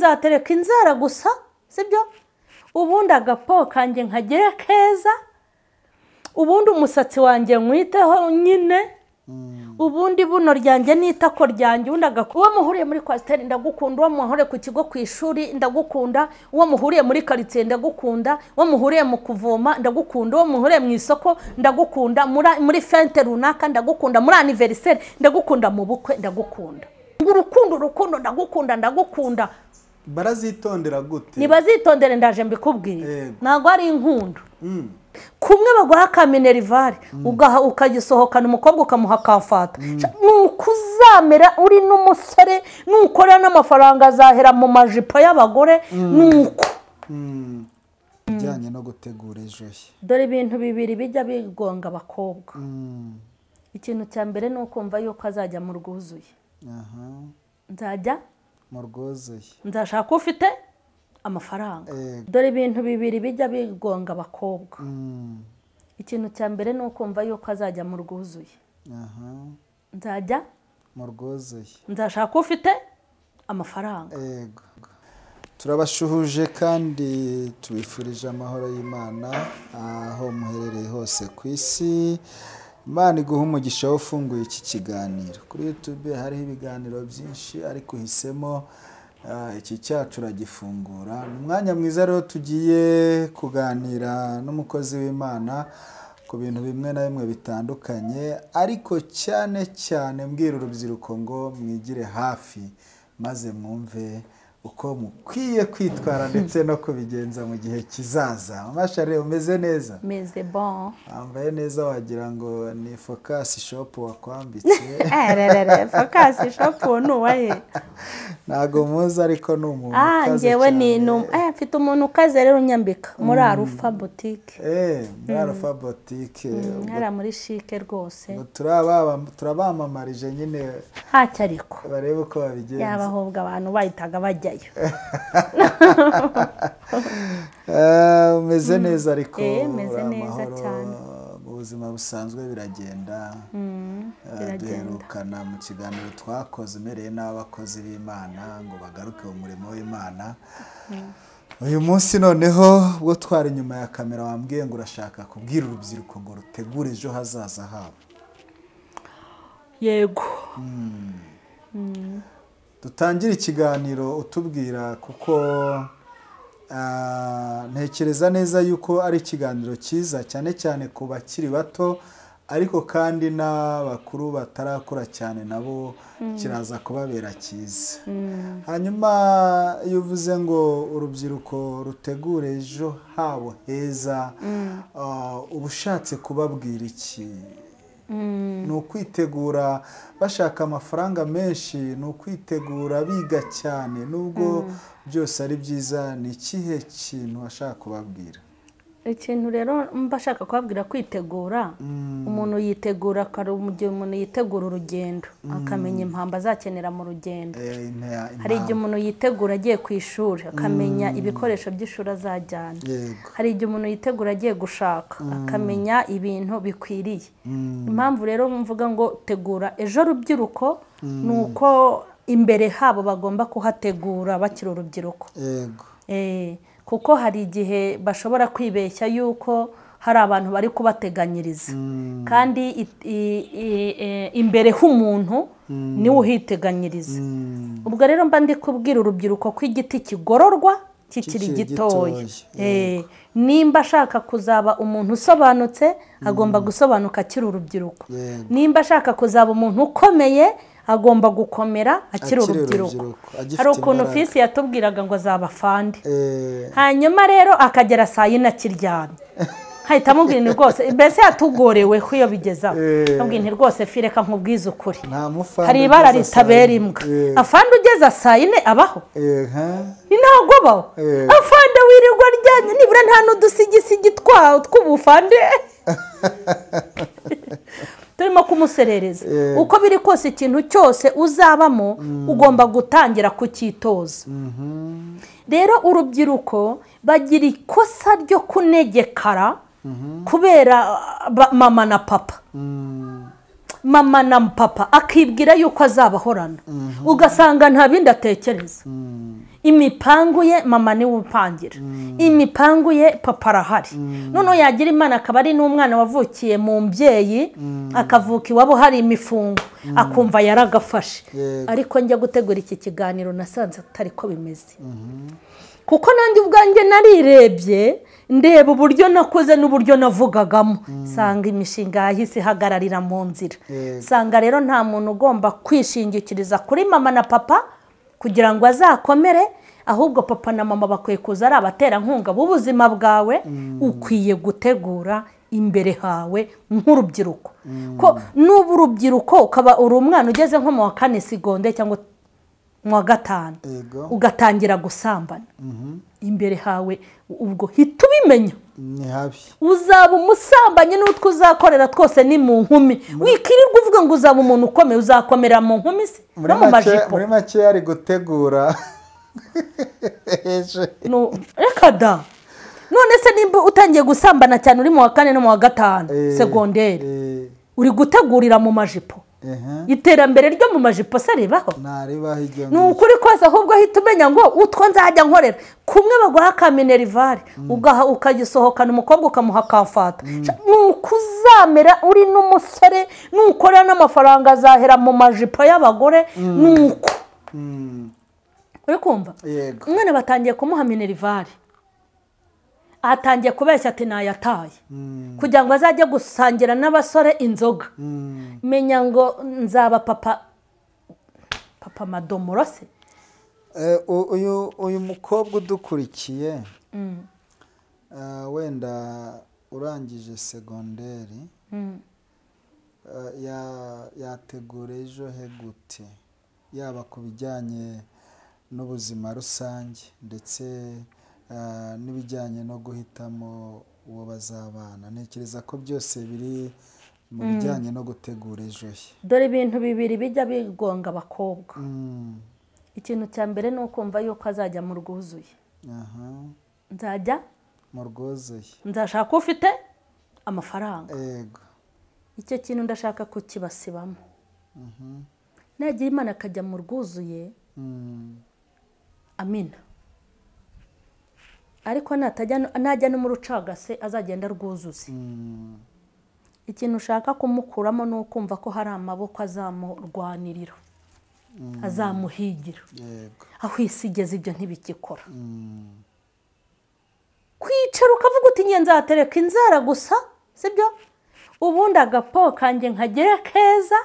nzatereka inzara gusa sibyo ubundi agapo kanjye nkagere keza ubundi umusatsi wanjye nkwiteho nyine mm. ubundi buno ryanjye n'itako ryanjye ubundi agakuba muhuriye muri kwasiteri ndagukunda uwo muhuriye ku kigo ku ishuri ndagukunda uwo muhuriye muri karitsiye ndagukunda uwo muhuriye mu kuvoma ndagukunda uwo muhuriye mu isoko ndagukunda muri fente runaka ndagukunda muri aniveriseri ndagukunda mu bukwe ndagukunda urukundo urukundo ndagukunda ndagukunda barazitondera gute ntibazitondere ndaje mbikubwiye eh. ntabwo ari inkundo hmm. kumwe baguha ka minerivare hmm. ukagisohokana umukobwa ukamuha kamfata hmm. ni uko uri n'umusore nukorera n'amafaranga azahera mu majipo y'abagore ni uko ibijyanye no gutegura ejo he dore ibintu bibiri bijya bigonga abakobwa ikintu cya mbere ni ukumva yuko azajya mu rwuzuye nzajya mu rwuzeye nzashaka ufite amafaranga eh. dore ibintu bibiri bijya bigonga abakobwa hmm. ikintu cya mbere ni ukumva yuko azajya mu rwuzuye nzajya mu rwuzeye nzashaka ufite amafaranga turabashuhuje kandi tubifurije amahoro y'imana aho muherereye hose ku isi imana iguha umugisha wowe ufunguye iki kiganiro kuri YouTube hariho ibiganiro byinshi ariko uhisemo ah, iki cyacu uragifungura ni umwanya mwiza rero tugiye kuganira n'umukozi w'imana ku bintu bimwe na bimwe bitandukanye ariko cyane cyane mbwira urubyiruko ngo mwigire hafi maze mwumve uko mukwiye kwitwara ndetse no kubigenza mu gihe kizaza amashare umeze neza meze bon wambaye neza wagira ngo ni fokasi shopu wakwambitse fokasi shopu ni uwahe ntabwo muzi ariko ni umuntu ah, ukaze cyane eh, mfite umuntu ukaze rero unyambika muri mm. arufa botike eh, muri mm. arufa botike mm, eh, hariya muri shike rwose turabamamarije nyine ntacyo ariko barebe uko babigenza yabahobwa abantu bahitaga bajya kujyayo eh, meze hmm. neza ariko eh, meze neza cyane mu busanzwe hmm, eh, biragenda duherukana mu kiganiro twakoze imereye n'abakozi b'imana ngo bagaruke mu murimo w'imana hmm. uyu munsi noneho ubwo twari inyuma ya kamera wambwiye ngo urashaka kubwira urubyiruko ngo rutegure ejo hazaza habo yego dutangire ikiganiro utubwira kuko ah, ntekereza neza yuko ari ikiganiro cyiza cyane cyane ku bakiri bato ariko kandi n'abakuru batarakura cyane nabo mm. kiraza kubabera cyiza mm. hanyuma iyo uvuze ngo urubyiruko rutegure ejo habo heza mm. ah, uba ushatse kubabwira iki Mm. ni ukwitegura bashaka amafaranga menshi ni ukwitegura biga cyane nubwo mm. byose ari byiza ni ikihe kintu washaka kubabwira ikintu rero mba ashaka kubabwira kwitegura mm. umuntu yitegura mu gihe umuntu yitegura urugendo mm. akamenya impamba azakenera mu rugendo eh, hari igihe umuntu yitegura agiye ku ishuri akamenya mm. ibikoresho by'ishuri azajyana hari igihe umuntu yitegura agiye gushaka akamenya ibintu bikwiriye impamvu rero mvuga ngo tegura ejo rubyiruko ni uko imbere habo bagomba kuhategura bakiri urubyiruko eh, kuko hari igihe bashobora kwibeshya yuko hari abantu bari kubateganyiriza mm. kandi e, imbere h'umuntu mm. niwe uhiteganyiriza mm. ubwo rero mba ndi kubwira urubyiruko ko igiti kigororwa kikiri gitoya eh, nimba ashaka kuzaba umuntu usobanutse agomba gusobanuka akiri urubyiruko nimba ashaka kuzaba umuntu ukomeye agomba gukomera akiri urubyiruko hari ukuntu fisi yatubwiraga ngo azabafande eh. hanyuma rero akagera saa yine akiryamye nkahita amubwira ni rwose mbese yatugorewe ko iyo bigezaho eh. amubwira ni rwose fireka nkubwize ukuri hari ibara ritabera imbwa eh. afande ugeze saa yine abaho ntabwo abaho afande wirirwa aryamye nibura nta n'udusigisigi twawo tw'ubufande turimo kumuserereza eh. uko biri kose ikintu cyose uzabamo mm. ugomba gutangira kucyitoza mm-hmm. rero urubyiruko bagira ikosa ryo kunegekara mm-hmm. kubera mama na papa mm. mama na papa akibwira yuko azabahorana mm-hmm. ugasanga nta bindi atekereza mm. imipangu ye mama niwe upangira mm. imipangu ye papa arahari mm. noneho yagira imana akaba ari n'umwana wavukiye mu mbyeyi mm. akavuka iwabo hari imifungo akumva yaragafashe ariko njya gutegura iki kiganiro nasanze atari ko bimeze mm-hmm. kuko nanjye ubwanjye narirebye ndeba uburyo nakoze n'uburyo navugagamo sanga imishinga yahise ihagararira mu nzira sanga rero nta muntu ugomba kwishingikiriza kuri mama na papa kugira ngo azakomere ahubwo papa na mama bakwiye kuza ari abaterankunga b'ubuzima bwawe mm. ukwiye gutegura imbere hawe nk'urubyiruko mm. ko n'ubu urubyiruko ukaba uri umwana ugeze nko mu wa kane segonde cyangwa mu wa gatanu ugatangira gusambana mm-hmm. imbere hawe ubwo hita ubimenya ni habi uzaba umusambanyi n'utwo uzakorera twose ni mu nkumi wikirirwa uvuga ngo uzaba umuntu ukomeye uzakomera mu nkumi se no mu majipo muri make yari gutegura reka da none se nimba utangiye gusambana cyane uri mu wa kane no mu wa gatanu eh, segonderi eh. uri gutegurira mu majipo iterambere ryo mu majipo se ribaho ni ukuri kose ahubwo ahita umenya ngo utwo nzajya nkorera kumwe baguha ka minerivare mm. ukagisohokana umukobwa ukamuha kafata mm. ni ukuzamera uri n'umusore nukorera n'amafaranga azahera mu majipo y'abagore mm. ni uko uri kumva umwana batangiye kumuha minerivare atangiye kubeshya ati nayataye mm. kugira ngo azajye gusangira n'abasore inzoga mm. menya ngo nzaba papa papa madomoro se eh, uyu mukobwa udukurikiye mm. eh, wenda urangije segonderi eh, yategura ejo he gute yaba ku bijyanye n'ubuzima rusange ndetse Ah, n'ibijyanye no guhitamo uwo bazabana ntekereza ko byose biri mu hmm. bijyanye no gutegura ejo he dore ibintu bibiri bijya bigonga abakobwa hmm. ikintu cya mbere ni ukumva yuko azajya mu rwuzuye nzajya mu rwuzuye nzashaka ufite amafaranga icyo kintu ndashaka kukibasibamo mhm. nagira imana akajya mu rwuzuye hmm. amina ariko najya no mu rucagase azagenda rwuzuza mm. ikintu ushaka kumukuramo ni ukumva ko hari amaboko azamurwanirira mm. azamuhigira aho isi igeze ibyo ntibikikora mm. kwicara ukavuga uti nge nzatereka inzara gusa sibyo ubundi agapo kanjye nkagere keza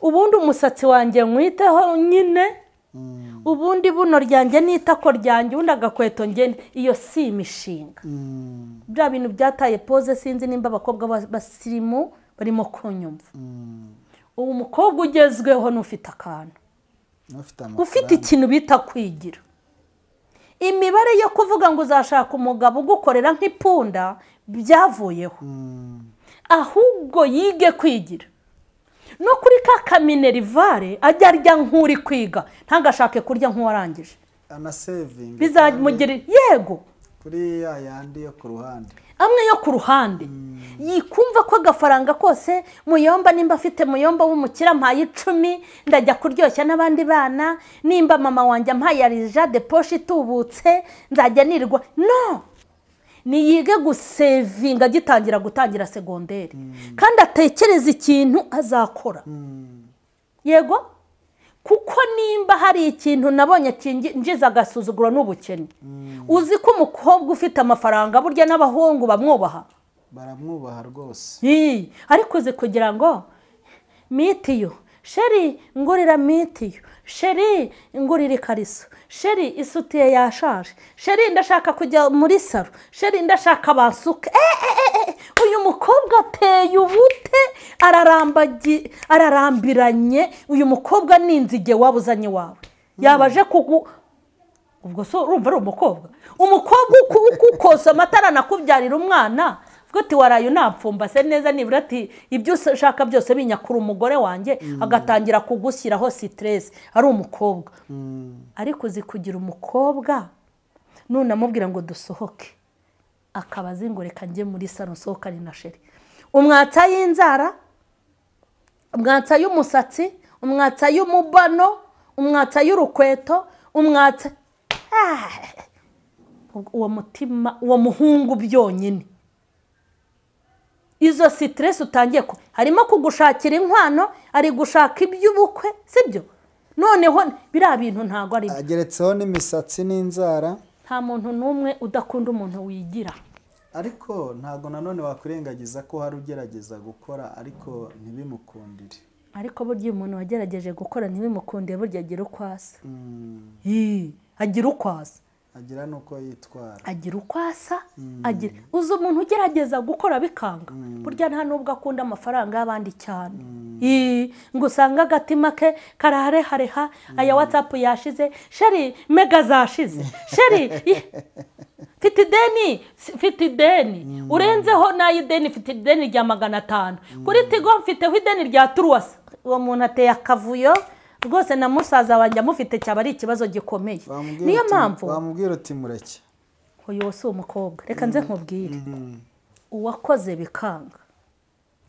ubundi umusatsi wanjye nkwiteho nyine Mm. ubundi buno ryanjye n'itako ryanjye ubundi agakweto ngene iyo si imishinga mm. bya bintu byataye pose sinzi nimba abakobwa basirimu barimo kunyumva mm. ubu mukobwa ugezweho n'ufite akantu ufite ikintu bita kwigira imibare yo kuvuga ngo uzashaka umugabo ugukorera nk'ipunda byavuyeho ahubwo yige kwigira k'akaminerivare ajya arya nk'uri kwiga ntagashake kurya nk'uwarangije anasevingi yego kuri ya yandi yo ku ruhande amwe yo ku ruhande hmm. yikumva ko agafaranga kose muyomba nimba afite muyomba w'umukira mpaye icumi ndajya kuryoshya n'abandi bana nimba mama wanjye ampaye arija de poshe itubutse nzajya nirwa no niyige gusevinga agitangira gutangira segonderi hmm. kandi atekereza ikintu azakora hmm. yego kuko nimba hari ikintu nabonye kinjiza agasuzuguro n'ubukene hmm. uzi ko umukobwa ufite amafaranga burya n'abahungu bamwubaha baramwubaha rwose ariko uzi kugira ngo mitiyo sheri ngurira mitiyu sheri ngurira ikariso sheri isutiye yashaje sheri ndashaka kujya muri saro sheri ndashaka basuke eh, eh, eh, uyu mukobwa ateye ubute ararambiranye uyu mukobwa ni inzige wabuzanye wawe yabaje kugu ubwo so urumva ari umukobwa umukobwa ukukosa amata aranakubyarira umwana ati napfumba se neza nibura ati ibyo ushaka byose binyakura umugore wanjye mm. agatangira kugushyiraho siteresi ari umukobwa mm. ariko uzi kugira umukobwa none amubwira ngo dusohoke akaba azingurika njye muri salo nsohokane na sheri umwatsa y'inzara umwatsa y'umusatsi umwatsa y'umubano umwatsa y'urukweto umwatsa ah! uwo mutima uwo muhungu byonyine izo sitiresi utangiye ko arimo kugushakira inkwano ari gushaka iby'ubukwe si sibyo noneho biriya bintu ntabwo ari byo ageretseho n'imisatsi n'inzara nta muntu n'umwe udakunda umuntu wigira ariko ntabwo nanone wakwirengagiza ko hari ugerageza gukora ariko ntibimukundire ariko burya iyo umuntu wagerageje gukora ntibimukunde burya agira uko asa mm. agira uko asa agira n'uko yitwara agira uko asa hmm. agira uzi umuntu ugerageza gukora bikanga hmm. burya nta nubwo akunda amafaranga y'abandi cyane hmm. ngo usange agatima ke karaharehareha aya watsapu yashize sheri mega zashize sheri mfite ideni mfite ideni urenzeho nayo ideni mfite ideni rya magana atanu kuri tigo mfiteho ideni rya turuwasi uwo muntu ateye akavuyo rwose na musaza wanjye amufite cyaba ari ikibazo gikomeye niyo mpamvu wamubwira uti mureke uyu si umukobwa reka nze nkubwire mm-hmm. uwakoze bikanga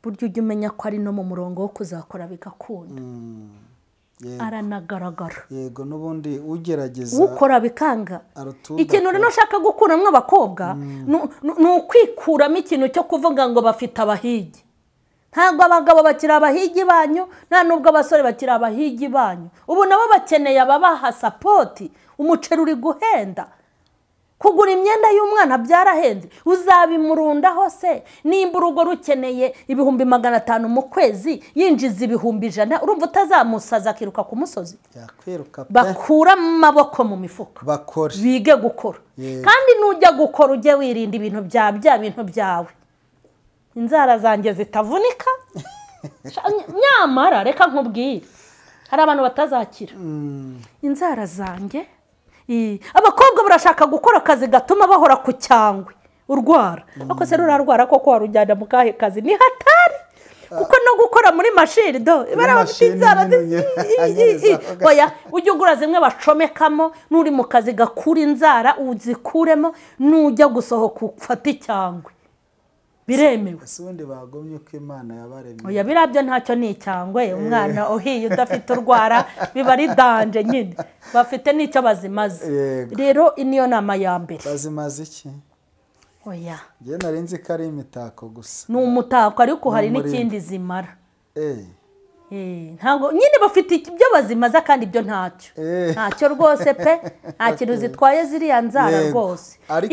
burya ujya umenya ko ari no mu murongo wo kuzakora bigakunda mm-hmm. aranagaragara yego n'ubundi ugerageza ukora bikanga ikintu rero ushaka gukuramo abakobwa mm. ni ukwikuramo ikintu cyo kuvuga ngo bafite abahigi ntabwo abagabo bakiri abahigi banyu nta nubwo abasore bakiri abahigi banyu ubu nabo bakeneye ababaha sapoti umuceri uri guhenda kugura imyenda y'umwana byarahenze uzabimurundaho se nimba urugo rukeneye ibihumbi magana atanu mu kwezi yinjiza ibihumbi ijana urumva utazamusaza akiruka ku musozi bakura amaboko mu mifuka bige gukora kandi nujya gukora ujye wirinda ibintu bya bya bintu byawe inzara zanjye zitavunika nyamara reka nkubwire hari abantu batazakira mm. inzara zanjye abakobwa barashaka gukora akazi gatuma bahora ku cyangwe urwara mm. ariko se rurarwara koko warujyana mu kahe kazi ni hatari kuko no gukora muri mashini do barabafite inzara oya ujya ugura zimwe bacomekamo n'uri mu kazi gakura inzara uzikuremo n'ujya gusohoka ufate icyangwe biremewe si ubundi bagomye ko imana yabaremye oya birabyo ntacyo ni icyangwe eh. umwana uhiye udafite urwara biba ari danje nyine bafite n'icyo bazimaze rero niyo nama ya mbere bazimaze iki oya nari nzi ko ari imitako gusa ni umutako ariko hari n'ikindi zimara eh. Eh, ntabwo nyine bafite ibyo bazimaza kandi ibyo ntacyo eh. ntacyo rwose pe nta kintu zitwaye ziriya nzara rwose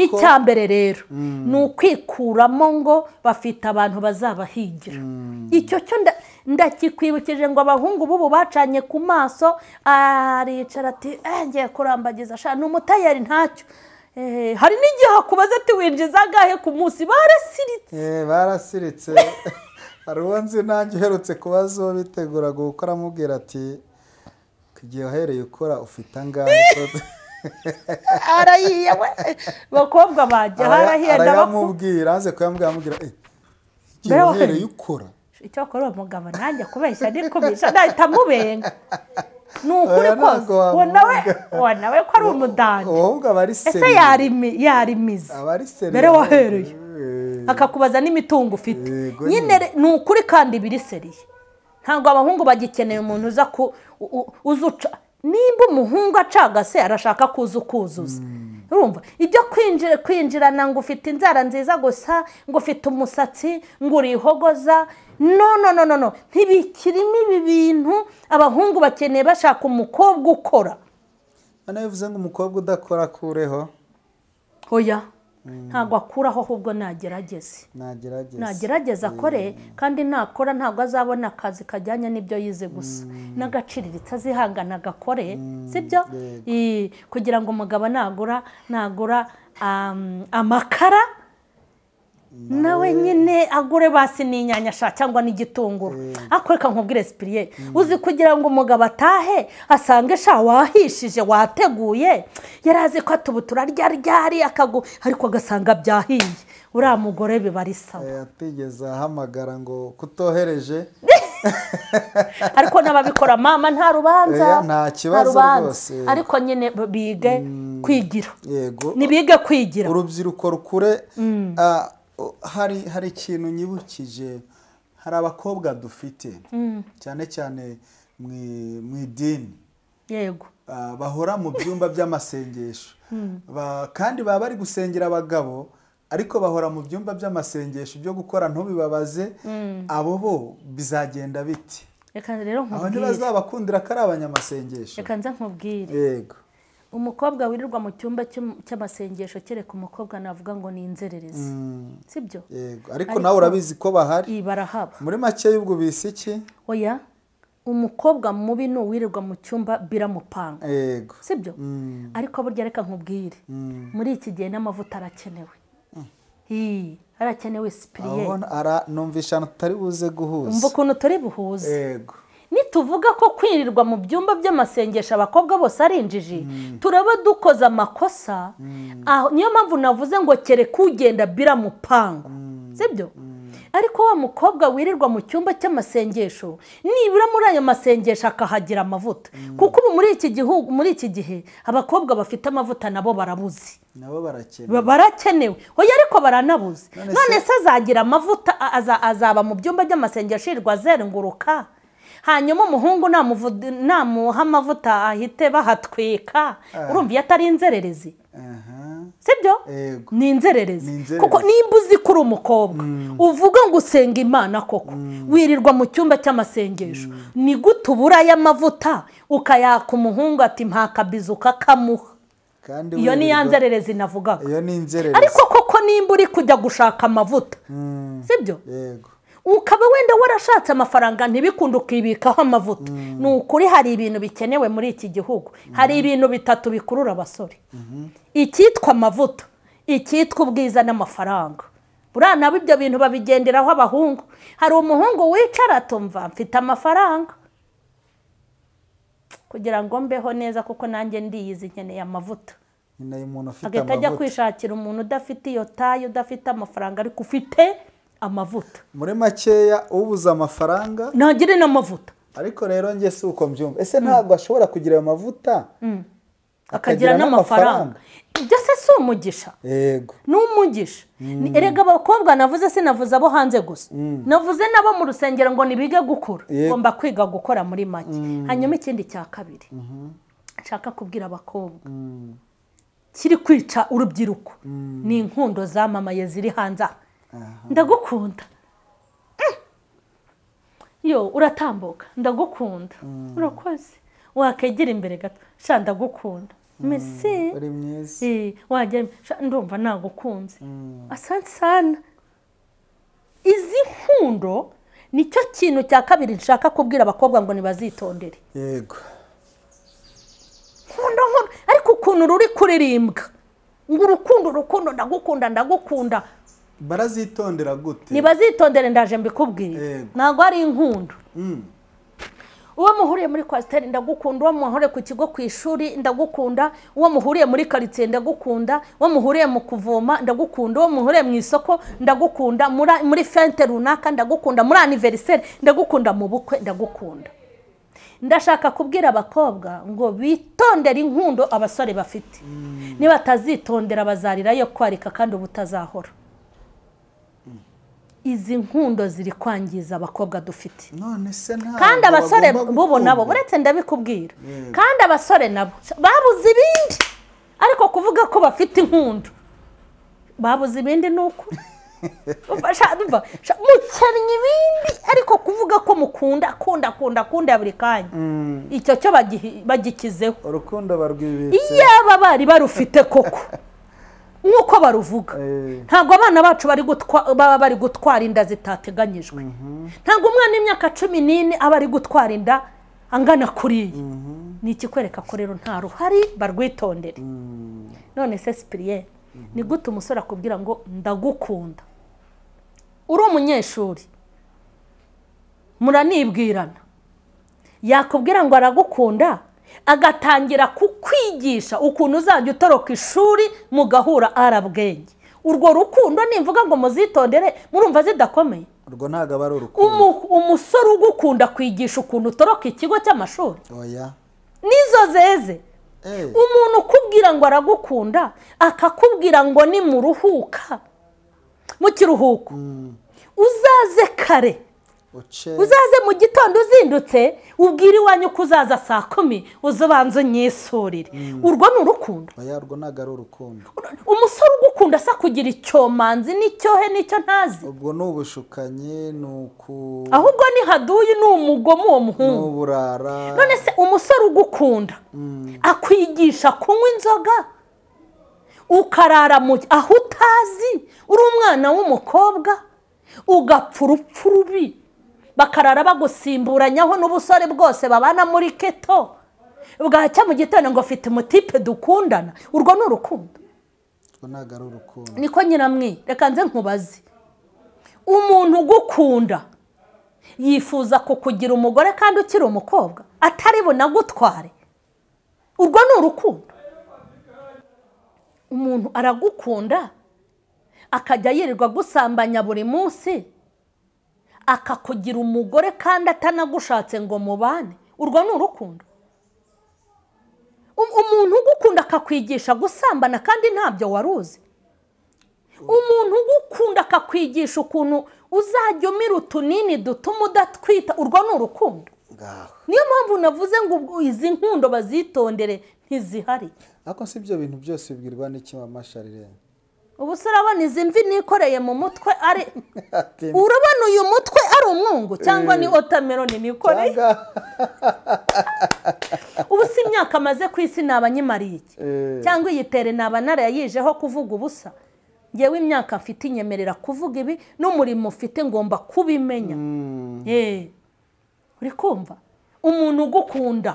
icya mbere rero mm. ni ukwikuramo ngo bafite abantu bazabahigira mm. icyo cyo ndakikwibukije ngo abahungu b'ubu bacanye ku maso aricara ati eh, ngiye kurambagiza ni umutayeri ntacyo hari n'igihe hakubaza ati winjiza agahe ku munsi barasiritse barasiritse hari uwo nzi nanjye uherutse kubaza uwo biteguraga gukora amubwira ati igihe uhereye ukora ufite angahe harahiye we bakobwa bajya harahiye arayamubwira aze kuyambwira amubwira eh, igihe uhereye ukora icyo wakora uwo mugabo nanjye kubeshya kubeshya nahita amubenga ni ukuri kose uwo nawe uwo nawe ko ari umudani ese yarimiza mbere wahereye Mm. akakubaza n'imitungo ufite nyine ni ukuri kandi biriseriye ntabwo abahungu bagikeneye umuntu uza ku uzuca nimba umuhungu acagase arashaka kuza ukuzuza mm. urumva ibyo kwinjira kwinjirana ngo ufite inzara nziza gusa ngo ufite umusatsi ngo urihogoza no no no no no ntibikirimo ibi bintu abahungu bakeneye bashaka umukobwa ukora bivuze ngo umukobwa udakora akureho oya Mm. ntabwo akuraho ahubwo nagerageze nagerageza akore mm. kandi nakora ntabwo azabona akazi kajyanye n'ibyo yize gusa mm. n'agaciro itazihangana agakore sibyo kugira ngo umugabo nagura nagura amakara nawe nyine agure basi n'inyanya sha cyangwa n'igitunguru mm. akwereka nkubwire sipiriye uzi kugira ngo umugabo atahe asange sha wahishije wateguye yari azi ko atubutura ryari akagu ariko agasanga byahiye uriya mugore biba ari sawa yatigeze eh, ahamagara ngo kutohereje ariko n'ababikora mama nta rubanza eh, nta kibazo rwose ariko nyine bige mm. kwigira ntibige kwigira urubyiruko rukure mm. ah, hari hari ikintu nyibukije hari abakobwa dufite mm. cyane cyane mu idini yego ah, bahora mu byumba by'amasengesho mm. kandi baba bari gusengera abagabo ariko bahora mu byumba by'amasengesho byo gukora ntubibabaze mm. abo bo bizagenda bite reka rero nkubwire aho ntibazabakundira ko ari abanyamasengesho reka nza nkubwire yego umukobwa wirirwa mu cyumba cy'amasengesho kereka umukobwa navuga ngo ni inzererezi mm. si byo ariko nawe urabizi ko bahari barahaba muri make y'ubwo bisi iki oya umukobwa mubi ni uwirirwa mu cyumba biramupanga si byo mm. ariko burya reka nkubwire mm. muri iki gihe n'amavuta arakenewe harakenewe sipiriye numvisha tutari buze guhuza umva ukuntu turi buhuze nituvuga ko kwirirwa mu byumba by'amasengesho abakobwa bose ari injiji hmm. turaba dukoze amakosa hmm. ah, niyo mpamvu navuze ngo kereka ugenda biramupangu hmm. sibyo ariko wa mukobwa wirirwa mu cyumba cy'amasengesho nibura muri ayo masengesho akahagira amavuta kuko ubu muri iki gihugu muri iki gihe abakobwa bafite amavuta nabo barabuze nabo barakenewe barakenewe hoya ariko baranabuze none se azagira amavuta azaba mu byumba by'amasengesho yirirwa azenguruka hanyuma umuhungu namuha amavuta ahite bahatwika eh. urumva iyo atari inzererezi sibyo ni inzererezi kuko nimba uzi ko uri umukobwa mm. uvuga ngo usenga imana koko mm. wirirwa mu cyumba cy'amasengesho mm. ni gute ubura y'amavuta ukayaka umuhungu ati mpakabizu ukakamuha iyo ni ya nzererezi navugaga ariko koko nimba uri kujya gushaka amavuta sibyo yego ukaba wenda warashatse amafaranga ntibikunde ukibikaho amavuta mm. ni ukuri hari ibintu bikenewe muri iki gihugu mm-hmm. hari ibintu bitatu bikurura abasore mm-hmm. icyitwa amavuta icyitwa ubwiza n'amafaranga buriya nabo ibyo bintu babigenderaho abahungu hari umuhungu wicara atumva mfite amafaranga kugira ngo mbeho neza kuko nanjye ndiyizi nkeneye amavuta agahita ajya kwishakira umuntu udafite iyo tayo udafite amafaranga ariko ufite amavuta muri makeya ubuze amafaranga ntagire n'amavuta ariko rero njye si uko mbyumva ese ntabwo ashobora kugira ayo mavuta mm. akagira n'amafaranga ibyo se si umugisha yego ni umugisha mm. erega abakobwa navuze sinavuze abo hanze gusa mm. navuze n'abo mu rusengero ngo ntibige gukura ugomba kwiga gukora muri make hanyuma ikindi cya kabiri mm-hmm. nshaka kubwira abakobwa kiri kwica urubyiruko ni inkundo zamamaye ziri hanze aha ndagukunda mm. yo uratambuka ndagukunda mm. urakoze wakegera imbere gato sha ndagukunda mm. mesi eh, wajya ndumva nagukunze asansana izi nkundo nicyo kintu cya kabiri nshaka kubwira abakobwa ngo ntibazitondere yego nkunda ariko ukuntu ruri kuririmbwa ngo urukundo urukundo ndagukunda ndagukunda barazitondera gute ntibazitondere ndaje mbikubwiye ntabwo ari inkundo mm. uwo muhuriye muri kwasiteri ndagukunda uwo muhuriye ku kigo ku ishuri ndagukunda uwo muhuriye muri karitsiye ndagukunda uwo muhuriye mu kuvoma ndagukunda uwo muhuriye mu isoko ndagukunda muri fente runaka ndagukunda muri aniveriseri ndagukunda mu bukwe ndagukunda ndashaka kubwira abakobwa ngo bitondere inkundo abasore bafite niba mm. nibatazitondera bazarirayo kwarika kandi ubutazahora izi nkundo ziri kwangiza abakobwa dufite kandi abasore bubu nabo buretse ndabikubwira kandi abasore nabo babuze ibindi ariko kuvuga ko bafite inkundo babuze ibindi ni ukuri mukennye ibindi ariko kuvuga ko mukunda akunda akunda akunda buri kanya mm. icyo cyo bagikizeho urukundo barwibitse iyo baba bari barufite koko nk'uko baruvuga eh. ntabwo abana bacu baba bari gutwara inda zitateganyijwe mhm. ntabwo umwana w'imyaka cumi n'ine aba ari gutwara inda angana kuriya mhm. ni ikikwereka ko rero nta ruhari barwitondere mm. none se sipiriyeri mhm. ni gute umusore akubwira ngo ndagukunda uri umunyeshuri muranibwirana yakubwira ngo aragukunda agatangira kukwigisha ukuntu uzajya utoroka ishuri mugahura arabwenge urwo rukundo nimvuga ngo muzitondere murumva zidakomeye urwo ntabwo aba ari urukundo umusore ugukunda kwigisha ukuntu utoroka ikigo cy'amashuri nizo zeze eh. umuntu ukubwira ngo aragukunda akakubwira ngo nimuruhuka mu kiruhuko mm. uzaze kare uzaze mu gitondo uzindutse ubwire iwanyu ko uzaza saa kumi uze ubanza unyisurire mm. urwo ni urukundo urwo ntabwo ari urukundo umusore ugukunda asa kugira icyomanzi n'icyohe n'icyo ntazi ubwo ni ubushukanyi ni uku ahubwo ni haduyi ni umugome uwo muhungu ni uburara none se umusore ugukunda mm. akwigisha kunywa inzoga ukarara mu aho utazi uri umwana w'umukobwa ugapfa urupfu rubi bakarara bagusimburanyaho n'ubusore bwose babana muri keto bwacya mu gitondo ngo ufite umutipe dukundana urwo ni urukundo niko nyiramwi reka nze nkubaze umuntu ugukunda yifuza kukugira umugore kandi ukiri umukobwa atari bunagutware urwo ni urukundo umuntu aragukunda akajya yirirwa gusambanya buri munsi akakugira umugore kandi atanagushatse ngo mubane urwo ni urukundo um, umuntu ugukunda akakwigisha gusambana kandi ntabyo wari uzi umuntu ugukunda akakwigisha ukuntu uzajya umira utunini dutuma udatwita urwo ni urukundo niyo mpamvu navuze ngo izi nkundo bazitondere ntizihari ariko si ibyo bintu byose bibwirwa n'ikimamashari rero ubusore urabona izi mvi nikoreye mu mutwe ari urabona uyu mutwe ari umwungu cyangwa ni otameroni eh. nikoreye ubu imyaka amaze ku isi nabanyimariye iki eh. cyangwa iyi tere naba narayijeho kuvuga ubusa ngewe imyaka mfite inyemerera kuvuga ibi n'umurimo ufite ngomba kubimenya hmm. eh. uri kumva umuntu ugukunda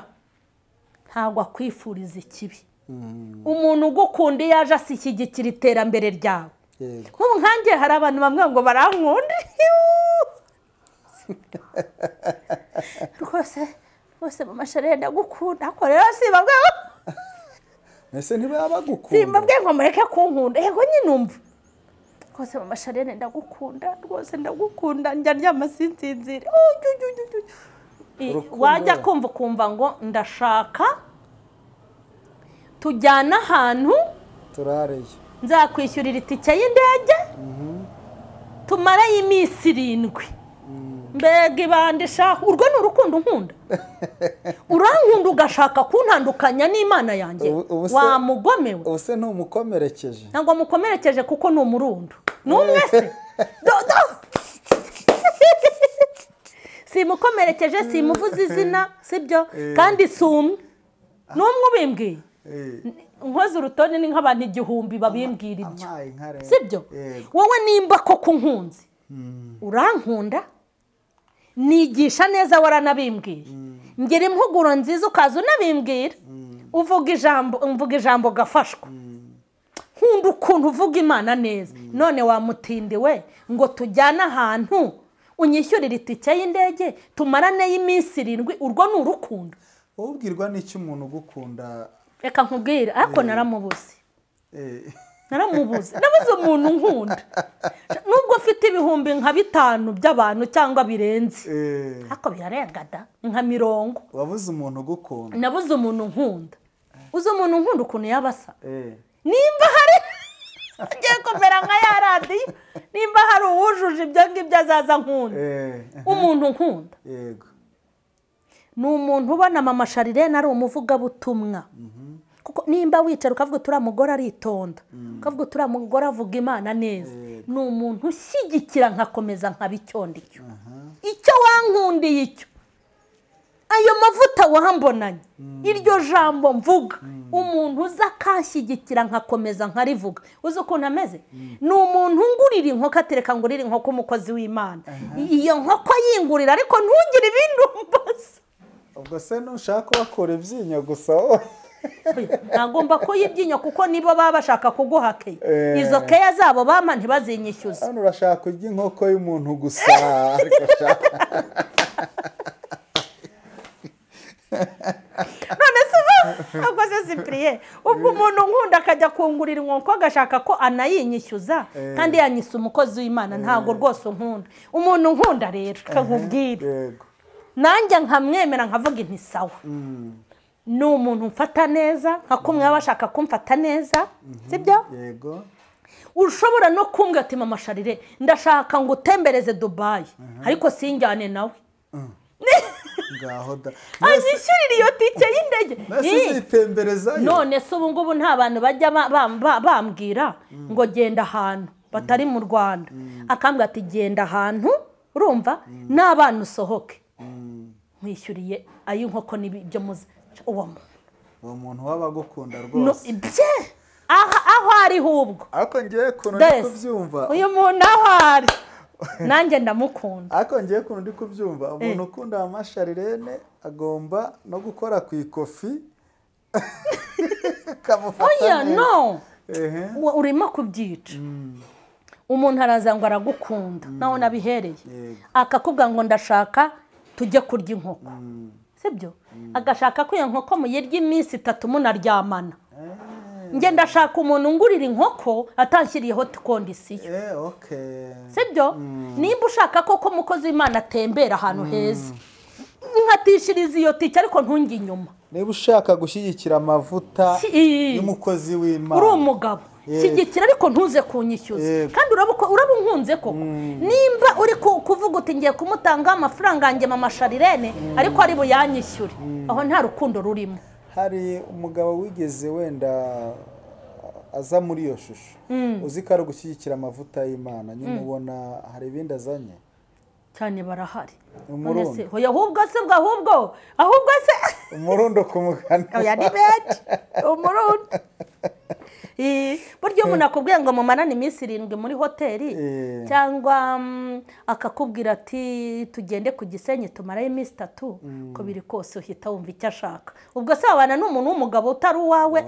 ntabwo akwifuriza ikibi Hmm. umuntu ugukunda iyo aje ashyigikira iterambere ryawe eh. nk'ubu nkange hari abantu bamwe ngo barankunda rwose rwose mu masharire ndagukunda ariko rero si bamwe mbese ntibabagukunda si mbabwe ngo mureke kunkunda yego nyine umva rwose mu masharire ndagukunda rwose ndagukunda njya ndyama sinsinzire oh, wajya kumva ukumva ngo ndashaka tujyana ahantu turareye nzakwishyurira itike y'indege mhm. tumarayo iminsi irindwi mm. mbega ibandisha urwo ni urukundo nkunda urankunda ugashaka kuntandukanya n'imana yanjye wamugomewe ubuse ntumukomerekeje ntabwo mukomerekeje kuko ni umurundo ni umwe se simukomerekeje simuvuze izina sibyo eh. kandi si umwe ni umwe ubimbwiye nkoze urutoni ni nk'abantu igihumbi babimbwira ibyo sibyo wowe nimba koko nkunze hmm. urankunda nigisha neza waranabimbwira hmm. ngira impuguro nziza ukaza unabimbwira hmm. uvuga ijambo mvuga ijambo gafashwa nkunda ukuntu uvuga imana neza none wamutindiwe ngo tujyane ahantu unyishyurire itike y'indege tumarane y'iminsi irindwi urwo ni urukundo wowe n'icyo umuntu ugukunda reka nkubwire ariko naramubuze naramubuze nabuze umuntu nkunda nubwo ufite ibihumbi nka bitanu by'abantu cyangwa birenze ariko birarengada nka mirongo wabuze umuntu ugukunda nabuze umuntu nkunda uzi umuntu nkunda ukuntu yaba asa nimba hari ugiye kumera nka ya radiyo nimba hari uwujuje ibyo ngibyo azaza nkunda umuntu nkunda ni umuntu ubona mama sharirene ari umuvugabutumwa mhm. kuko nimba wicara ukavuga turamugore aritonda ukavuga turamugore avuga imana neza ni umuntu ushyigikira nkakomeza nkaba icyo icyondicyo icyo wankundiye icyo ayo mavuta wambonanye mm. iryo jambo mvuga mm. umuntu uza akanshyigikira nkakomeza nkarivuga uzi ukuntu ameze mm. ni umuntu ungurira inkoko atereka ngo urire inkoko umukozi w'imana iyo nkoko yingurira ariko ntugire ibindi umbaza ubwo se ntushaka ubakora ibyinyo gusa wowe ntagomba kuyibyinyo kuko nibo baba bashaka kuguha keya eh. izo keya zabo bama ntibazinyishyuze hano urashaka kurya inkoko y'umuntu gusa none se uba akoze sipiriye ubwo umuntu nkunda akajya kungurira inkoko agashaka ko anayinyishyuza eh. kandi yanyise umukozi w'imana ntabwo eh. rwose nkunda umuntu nkunda rero kakubwira nanjye nkamwemera nkavuga inti ni umuntu mfata neza nka kumwe baba bashaka kumfata neza mhm. sibyo yego ushobora no kumbwira ati mama sharire ndashaka ngo utembereze dubayi mhm. ariko sinjyane nawe mm. anyishyurira iyo tike y'indege none se ubu ngubu nta bantu bajya bambwira mm. ngo genda ahantu mm. batari mu rwanda akambwira ati genda ahantu urumva n'abana usohoke mwishyuriye ay'inkoko n'ibyo muze uwo muntu uwo muntu waba agukunda rwose aho ari hubwo ariko ngewe ukuntu ndi kubyumva uyu muntu aho ari nanjye ndamukunda ariko ngewe ukuntu ndi kubyumva eh. umuntu ukunda amasharirene agomba no gukora ku ikofi oya no urimo kubyica mm. umuntu araza ngo aragukunda mm. nawe nabihereye akakubwira ngo ndashaka tujye kurya inkoko mm. sibyo agashaka ko iyo nkoko muyirya iminsi itatu munaryamana njye ndashaka umuntu ungurira inkoko atanshyiriyeho kondisiyo eh, sibyo mm. nimba ushaka koko umukozi w'imana atembera ahantu mm. heza nkatishiriza iyo tike ariko ntunge inyuma niba ushaka gushyigikira amavuta y'umukozi w'imana uri umugabo shyigikira ariko ntuze kunyishyuza kandi uraba unkunze koko mm. nimba uri kuvuga uti ngiye kumutanga amafaranga yanjye mama sharirene mm. ariko ari buyanyishyure mm. aho nta rukundo rurimo hari umugabo wigeze wenda aza muri iyo shusho uzi ko ari gushyigikira amavuta y'imana ubona hari ibindi azanye cyane barahari hoya ahubwo se bwo ahubwo ahubwo se umurundo ku mugano umurundo Eh, buryo iyo eh. umuntu akubwiye ngo mumarane iminsi irindwi muri hoteli eh. cyangwa mm, akakubwira ati tugende ku gisenyi tumarayo iminsi itatu mm. uko biri kose uhita wumva icyo ashaka ubwo se wabana n'umuntu w'umugabo utari uwawe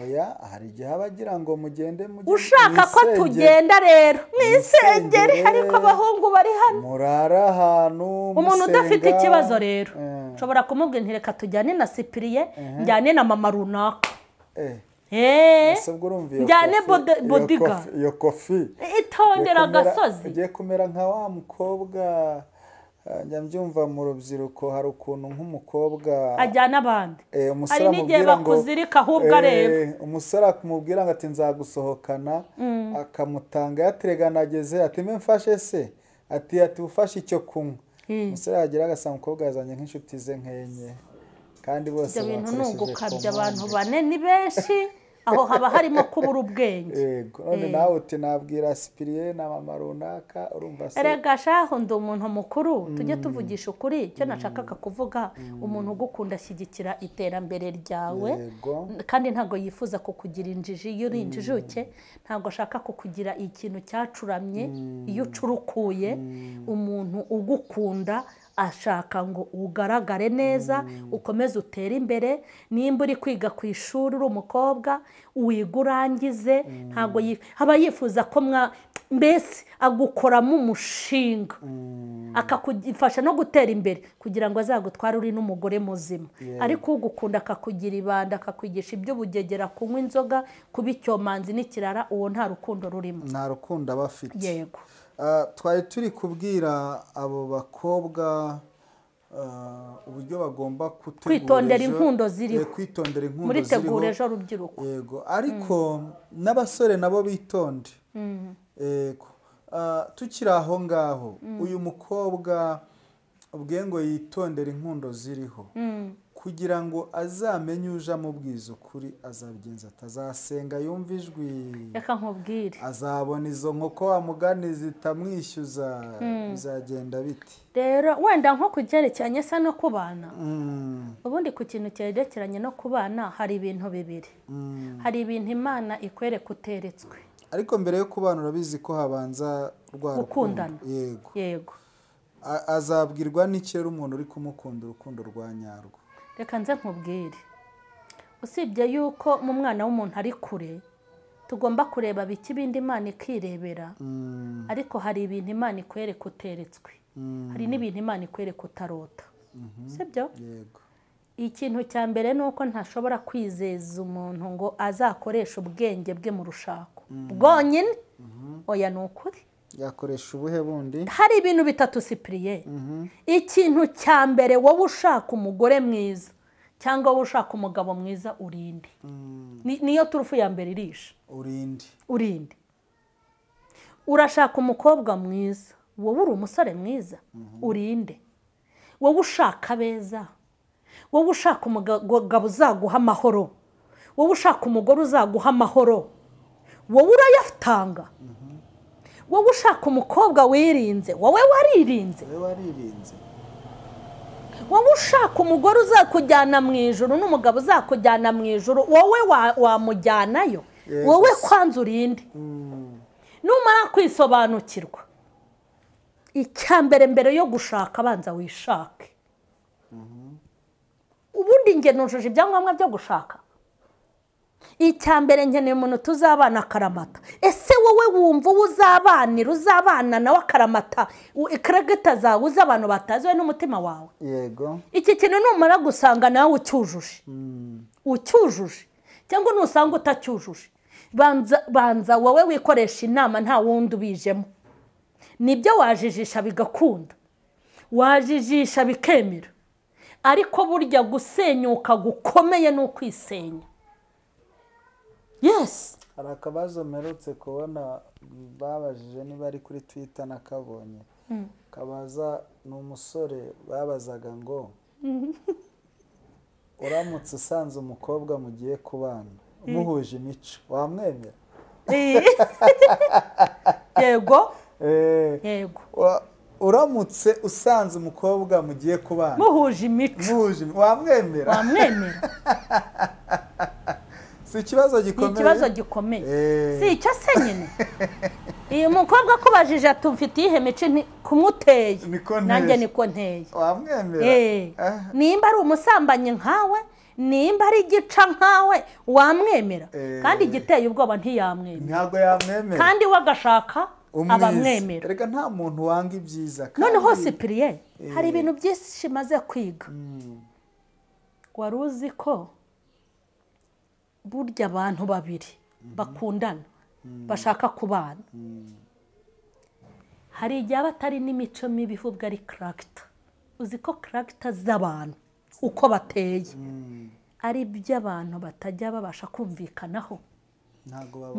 hari igihe aba agira ngo mugende ushaka ko tugenda rero mu isengeri ariko abahungu bari hano murara ahantu umuntu udafite ikibazo rero nshobora kumubwira ntireka tujyane na sipiriye njyane na mama runaka Eh. njyane bodiga iyo kofi itondera agasozi ugiye kumera nka wa mukobwa ah, njya mbyumva mu rubyiruko hari ukuntu nk'umukobwa ajyana abandi eh, hari n'igihe bakuzirika ahubwo eh, areba umusore akamubwira ngo ati nzagusohokana mm. akamutanga yateregana ageze ati mfashe se ati ati ufashe icyo kunywa umusore yagira agasanga umukobwa yazanye nk'inshuti ze nk'enye kandi bose ibyo bintu ni ugukabya abantu bane ni benshi aho haba harimo kubura ubwenge none eh. nawe uti nabwira sipiriye na mama runaka urumva se rega shaho ndi umuntu mukuru tujye mm. tuvugisha ukuri icyo mm. nashakaga kuvuga mm. umuntu ugukunda ashyigikira iterambere ryawe kandi ntabwo yifuza kukugira injiji iyo uri injijuke ntabwo ashaka kukugira ikintu cyacuramye iyo ucurukuye umuntu ugukunda ashaka ngo ugaragare neza mm. ukomeze utere imbere nimba uri kwiga ku ishuri uri umukobwa wiga urangize mm. ntabwo aba yifuza ko mwa mbese agukoramo umushinga mm. akakufasha no gutera imbere kugira ngo azagutware uri n'umugore muzima ariko ugukunda akakugira ibanda akakwigisha iby'ubugegera kunywa inzoga kuba icyomanzi n'ikirara uwo nta rukundo rurimo nta rukundo aba afite yego Ah, twari turi kubwira abo bakobwa ah, uburyo bagomba kwitondera impundo ziriho eh, kwitondera impundo ziriho muritegura ejo rubyiruko yego ariko mm. n'abasore nabo bitonde mm. yego ah, tukiri aho ngaho mm. uyu mukobwa ubwe ngo yitondere impundo ziriho kugira ngo azamenye uje amubwiza ukuri azabigenza atazasenga yumva ijwi reka nkubwire azabona izo nkoko wa mugani zitamwishyuza hmm. bizagenda biti rero wenda nko ku byerekeranye se no kubana hmm. ubundi ku kintu cyerekeranye no kubana hari ibintu bibiri hmm. hari ibintu imana ikwereka uteretswe ariko mbere yo kubana urabizi ko habanza rwa gukundana yego yego azabwirwa n'ikirere umuntu uri kumukunda urukundo rwa nyarwo reka nze nkubwire usibye yuko mu mwana w'umuntu ari kure tugomba kureba bike ibindi imana ikirebera mm. ariko hari ibintu imana ikwereka uteretswe mm. hari n'ibintu imana ikwereka utarota mm-hmm. sibyo ikintu cya mbere ni uko ntashobora kwizeza umuntu ngo azakoreshe ubwenge bwe mu rushako mm. bwonyine mm-hmm. oya ni ukuri yakoresha ubuhe bundi hari ibintu bitatu sipiriye mhm. ikintu cya mbere wowe ushaka umugore mwiza cyangwa wowe ushaka umugabo mwiza urinde mm. niyo turufu ya mbere irisha urinde urinde urashaka umukobwa mwiza wowe uri umusore mwiza mhm. urinde wowe ushaka abeza wowe ushaka umugabo uzaguha amahoro wowe ushaka umugore uzaguha amahoro wowe urayatanga mhm. wowe ushaka umukobwa wirinze wowe waririnze wowe ushaka umugore uzakujyana mu ijoro n'umugabo uzakujyana mu ijoro wowe wamujyanayo wowe kwanza urinde mm. numara kwisobanukirwa icyambere mbere yo gushaka abanza wishake mm-hmm. ubundi nge nujuje ibyangombwa byo gushaka icya mbere nkeneye umuntu tuzabana akaramata ese wowe wumva uba uzabanira uzabana nawe akaramata karagita zawe uzi abantu bataziwe n'umutima wawe yego iki kintu numara gusanga nawe ucyujuje hmm. ucyujuje cyangwa nusanga utacyujuje banza wowe wikoresha inama nta wundi ubijemo nibyo wajijisha bigakunda wajijisha bikemera ariko burya gusenyuka gukomeye ni ukwisenya yesi hari akabazo mperutse kubona babajije niba ari kuri twita nakabonye hmm. kabaza ni umusore babazaga ngo uramutse usanze umukobwa mugiye kubana muhuje imico wamwemera yego yego uramutse usanze umukobwa mugiye kubana muhuje imico wamwemera wamwemera si ikibazo gikomeye ni ikibazo gikomeye eh. si icyo se nyine uyu mukobwa akubajije atumfitiye ihe mico kumuteye nanjye niko nteye eh. Eh. nimba ari umusambanyi nkawe nimba ari igica nkawe wamwemera kandi igiteye ubwoba ntiyamwemera ntabwo yamwemera kandi we agashaka abamwemera reka nta muntu wanga ibyiza noneho sipiriye hari ibintu byinshi imaze kwiga hmm. wari uzi ko burya abantu babiri bakundana bashaka kubana hari igihe aba atari n'imico mibi ahubwo ari karagita uzi ko karagita z'abantu uko bateye ari iby'abantu batajya babasha kumvikanaho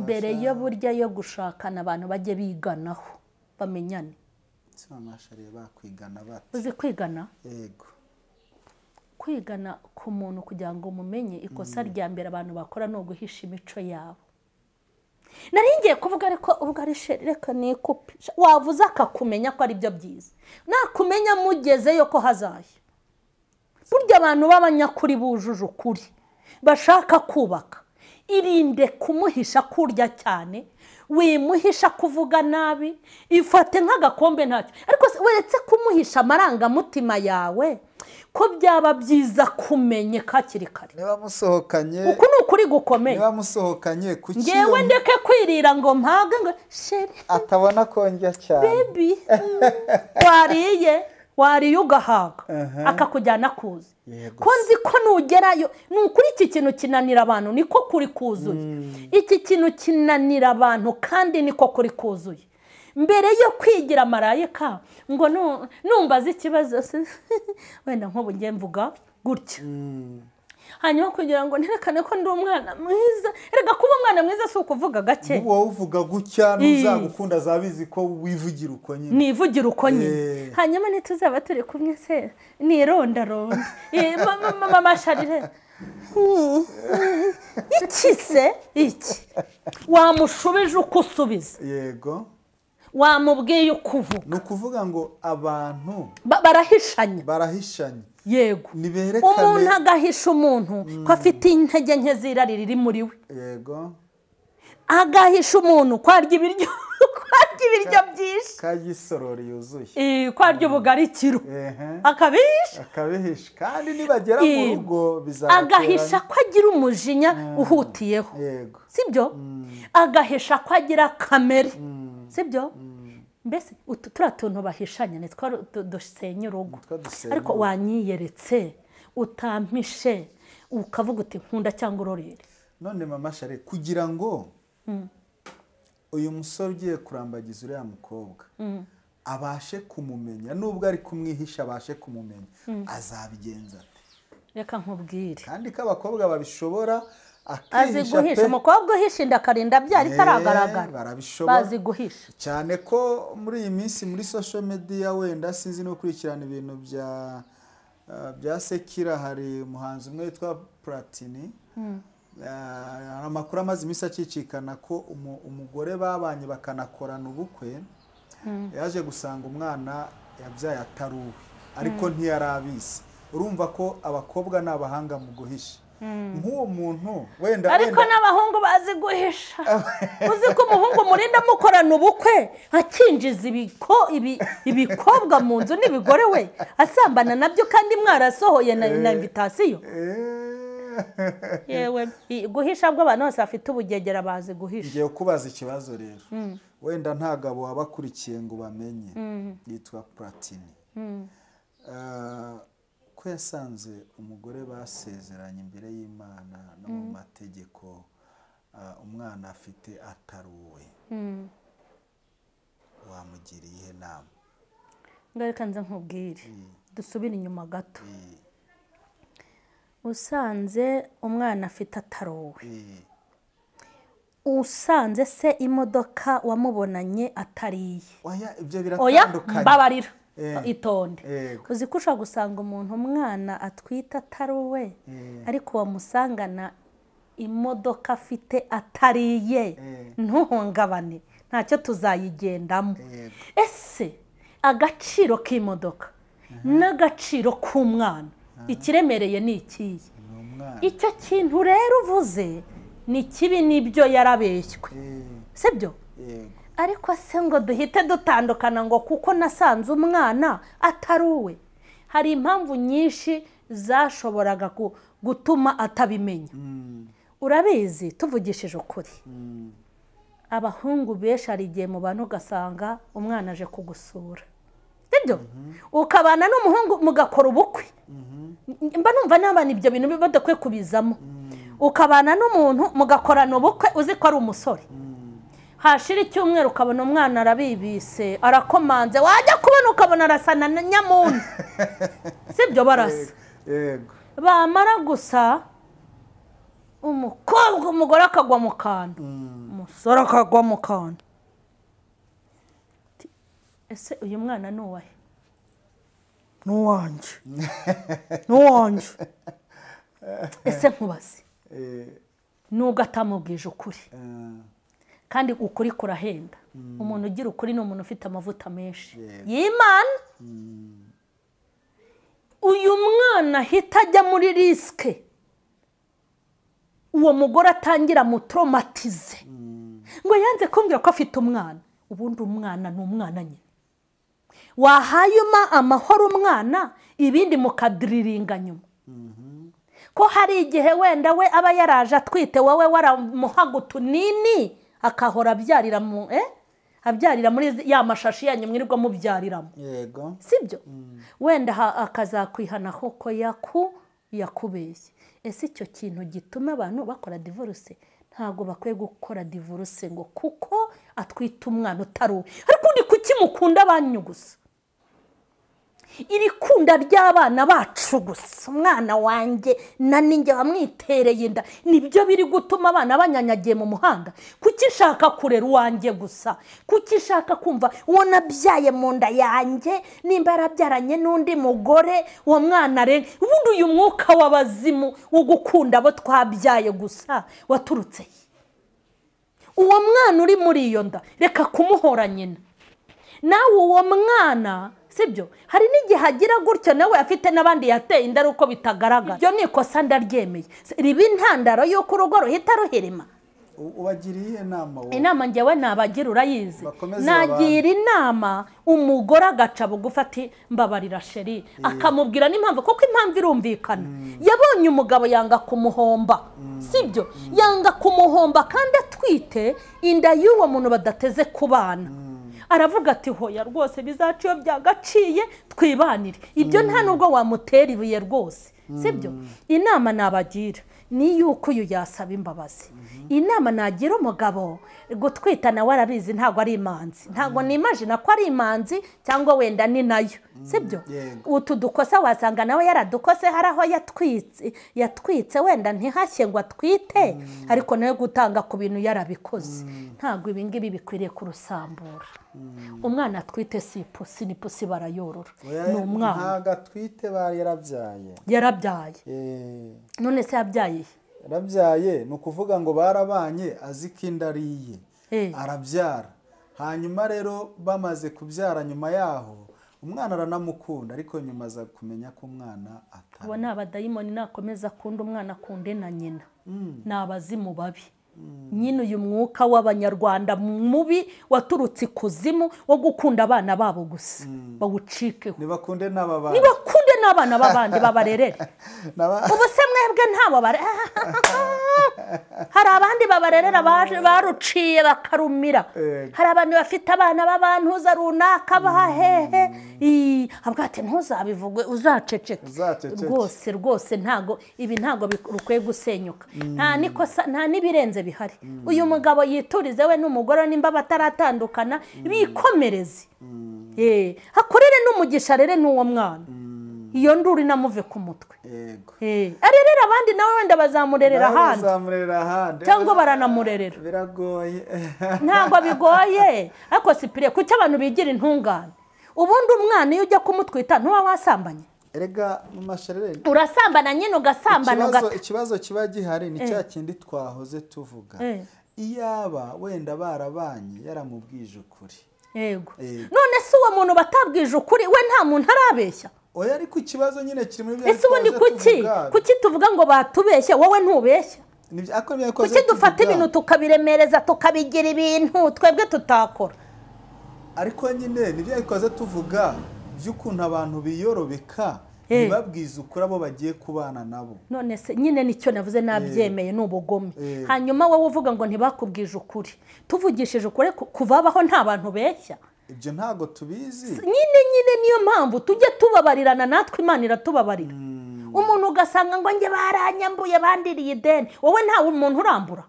mbere yo burya yo gushakana abantu bajye biganaho bamenyane uzi kwigana kwigana ku muntu kugira ngo mumenye ikosa mm. rya mbere abantu bakora ni uguhisha imico yabo nari ngiye kuvuga ariko ubwo ari reka nikupe wavuze akakumenya ko aribyo byiza nakumenya mugezeyo ko hazaye burya abantu b'abanyakuri bujuje ukuri bashaka kubaka irinde kumuhisha kurya cyane wimuhisha kuvuga nabi ifate nk'agakombe ntacyo ariko weretse kumuhisha amarangamutima yawe ko byaba byiza kumenye kakiri kare niba musohokanye uku ni ukuri gukomeye niba musohokanye ku kintu ngewe ndeke kwirira ngo mpage ngo sheri atabona kongera cyane bebi wariye wariye ugahaga akakujyana kuza ko nzi ko nugerayo ni ukuri iki kintu kinanira abantu niko kuri kuzuye hmm. iki kintu kinanira abantu kandi niko kuri kuzuye mbere yo kwigira marayika ngo numbaze ikibazo wenda nk'ubu ngiye mvuga gutya mm. hanyuma kugira ngo nerekane ko ndi umwana mwiza reka kuba umwana mwiza si ukuvuga gake wowe uvuga gutya ntuzagukunda azabizi ko wivugira uko nyine nivugira uko nyine eh. hanyuma ntituzaba turi kumwe se nirondaronda mama sharire hmm. iki iki wamushubije uko usubiza yego wamubwiye ukuvuga ni ukuvuga ngo abantu barahishanya barahishanya yego umuntu agahisha umuntu ko hmm. afite intege nke z'irari riri muri we yego agahisha umuntu kwarya ibiryo kwarya ibiryo byinshi karya isorori yuzuye kwarya hmm. ubugarikiro akabihisha akabihisha kandi nibagera mu rugo bizabateranya agahisha ko agira umujinya hmm. uhutiyeho si byo agahisha ko agira kamere si byo mbese turiya tuntu bahishanya nitwa dusenya urugo ariko wanyiyeretse utampishe ukavuga uti nkunda cyangwa urorere none mama shari kugira ngo hmm. uyu musore ugiye kurambagiza uriya mukobwa hmm. abashe kumumenya nubwo ari kumwihisha abashe kumumenya hmm. azabigenza ate reka nkubwire kandi ko abakobwa babishobora azi guhisha umukobwa uhisha inda akarinda abyara itaragaragara eh, bazi guhisha cyane ko muri iyi minsi muri social media wenda sinzi no gukurikirana ibintu bya eh, bya sekira hari umuhanzi umwe witwa platini hmm. eh, hari amakuru amaze iminsi akicikana ko umugore babanye bakanakorana ubukwe hmm. yaje gusanga umwana yabyaye ataruwe ariko hmm. ntiyari urumva ko abakobwa ni abahanga mu guhisha Hmm. nk'uwo muntu wenda ariko n'abahungu bazi guhisha uzi ko umuhungu murinda mukorana ubukwe akinjiza ibikobwa mu nzu n'ibigore we asambana nabyo kandi mwarasohoye na eh. invitasiyo eh. yewe guhisha bw'abantu bose bafite ubugegera bazi guhisha ngiye kubaza ikibazo rero hmm. wenda ntagabo wabakurikiye ngo bamenye hmm. yitwa puratini eh, yasanze umugore basezeranye imbere y'imana no mu mm. mategeko ah, umwana afite atari uwe mm. wamugira iyihe nama ngaruka nza nkubwire dusubire inyuma gato usanze umwana afite atari usanze se imodoka wamubonanye atariye oya mbabarira Eh, itonde eh. uzi ko ushobora gusanga umuntu umwana atwite atari uwe eh. ariko wamusangana imodoka afite atariye ntuhungabane ntacyo tuzayigendamo ese agaciro k'imodoka n'agaciro k'umwana ikiremereye ni ikiye icyo kintu rero uvuze ni kibi n'ibyo yarabeshywe si byo ariko se ngo duhite dutandukana ngo kuko nasanze umwana atari uwe hari impamvu nyinshi zashoboraga gutuma atabimenya mm. urabizi tuvugishije ukuri mm. abahungu benshi hari igihe mu bantu ugasanga umwana aje kugusura sibyo mm-hmm. ukabana n'umuhungu mugakora ubukwe mm-hmm. mba numva n'abana ibyo bintu biba badakwiye kubizamo mm. ukabana n'umuntu mugakorana ubukwe uzi ko ari umusore hashira icyumweru ukabona umwana arabibise arakomanze wajya kubona ukabona arasa na nyamuni sibyo barasa bamara gusa umukobwa umugore akagwa mu kantu mm. umusore akagwa mu kantu ese uyu mwana ni uwahe ni uwanjye ni uwanjye ese nkubaze eh. nubwo atamubwije ukuri eh. kandi ukuri kurahenda mm. umuntu ugira ukuri ni umuntu ufite amavuta menshi y'imana mm. uyu mwana ahita ajya muri risike uwo mugore atangira mutoromatize mm. ngo yanze kumbwira ko afite umwana ubundi umwana ni umwana nyine wahayuma amahoro umwana ibindi mukadiriringa nyuma mm-hmm. ko hari igihe wenda we aba yaraje atwite wowe waramuhaga utunini akahora abyarira mu eh? abyarira muri ya mashashi yanyu mwirirwa mubyariramwo yego sibyo mm. wenda akazakwihana koko yaku yakubeshye ese icyo kintu gituma abantu bakora divorce ntabwo bakwiye gukora divorce ngo kuko atwite umwana utari uwe ariko ni kuki mukunda banyu gusa iri kunda ry'abana bacu gusa umwana wanjye na ninjye wamwitereye inda nibyo biri gutuma abana banyanyagiye mu muhanda kuki ishaka kurera uwanjye gusa kuki ishaka kumva uwo nabyaye mu nda yanjye nimba yarabyaranye n'undi mugore uwo mwana rero ubundi uyu mwuka w'abazimu wo gukunda abo twabyaye gusa waturutse uwo mwana uri muri iyo nda reka kumuhora nyina nawe uwo mwana sibyo hari n'igihe agira gutyo nawe afite n'abandi yateye indaro uko bitagaragara ibyo ni ikosa ndaryemeye riba intandaro y'uko urugo ruhita ruherema ubagiriye inama wowe inama ngewe nabagira urayizi nagira inama umugore agaca bugufi mbabarira sheri akamubwira n'impamvu kuko impamvu irumvikana mm. yabonye umugabo yanga kumuhomba mm. sibyo mm. yanga kumuhomba kandi atwite inda y'uwo muntu badateze kubana. bana aravuga ati hoya rwose bizaciyo byagaciye twibanire ibyo nta mm. nubwo wamutera ibuye rwose sibyo mm. inama nabagira ni yuko uyu yasaba imbabazi mm-hmm. inama nagira umugabo gutwitana warabizi ntabwo ari imanzi ntabwo mm. nimajina ko ari imanzi cyangwa wenda ni nayo mm, sibyo utu dukosa wasanga nawe yaradukose hari aho yatwitse yatwitse wenda ntihashye ngo atwite mm. ariko nawe gutanga ku bintu yarabikoze ntabwo ibi ngibi bikwiriye kurusambura umwana atwite si ipusi ni ipusi barayorora ni umwana ntabwo atwite yarabyaye yarabyaye none se yabyaye yarabyaye ni ukuvuga ngo barabanye azi ko inda ariye eh. arabyara hanyuma rero bamaze kubyara nyuma yaho umwana aranamukunda ariko nyuma aza kumenya ko umwana atari ubu ni abadayimoni nakomeza akunda umwana akunde na nyina mm. ni abazimu babi mm. nyine uyu mwuka w'abanyarwanda mubi waturutse ikuzimu wo gukunda abana babo gusa mm. bawucikeho ntibakunde n'abana b'abandi babarerere ubuse mwebwe ntabo hari abandi babarerera baruciye bakarumira hari abantu bafite abana b'abantuza runaka bahehe mm. abwate ntuzabivuge uzaceceke rwose rwose ntago ibi ntago bikwiye gusenyuka mm. nta n'ibirenze bihari mm. uyu mugabo yiturize we n'umugore nimba bataratandukana bikomereze hakurire n'umugisha rero n'uwo mwana iyo nduru inamuve ku mutwe eh, arerera abandi nawe wenda bazamurerera ahandi cyangwa baranamurerera biragoye ntabwo bigoye ariko sipire kuki abantu bigira intungane ubundi umwana iyo ujya kumutwita ntuba wasambanye erega mu masherereri urasambana nyine ugasambana ugata ikibazo kiba gihari ni eh. cya kindi twahoze tuvuga eh. iyaba wenda barabanye yaramubwije ukuri yego none si uwo muntu batabwije ukuri we nta muntu arabeshya oya ariko ikibazo nyine kiri muri byo ese ubundi kuki kuki tuvuga ngo batubeshye wowe ntubeshye kuki dufata ibintu tukabiremereza tukabigira ibintu twebwe tutakora ariko nyine nibyo twazajya tuvuga by'ukuntu abantu biyorobeka eh. ntibabwize ukuri abo bagiye kubana nabo none se nyine nicyo navuze nabyemeye eh. ni ubugome eh. hanyuma wowe uvuga ngo ntibakubwije ukuri tuvugishije ukuri kuvabaho nta bantu beshya ibyo ntabwo tubizi nyine nyine niyo mpamvu tujye tubabarirana natwe imana iratubabarira hmm. umuntu ugasanga ngo njye baranyambuye bandiriye ideni wowe ntawe umuntu urambura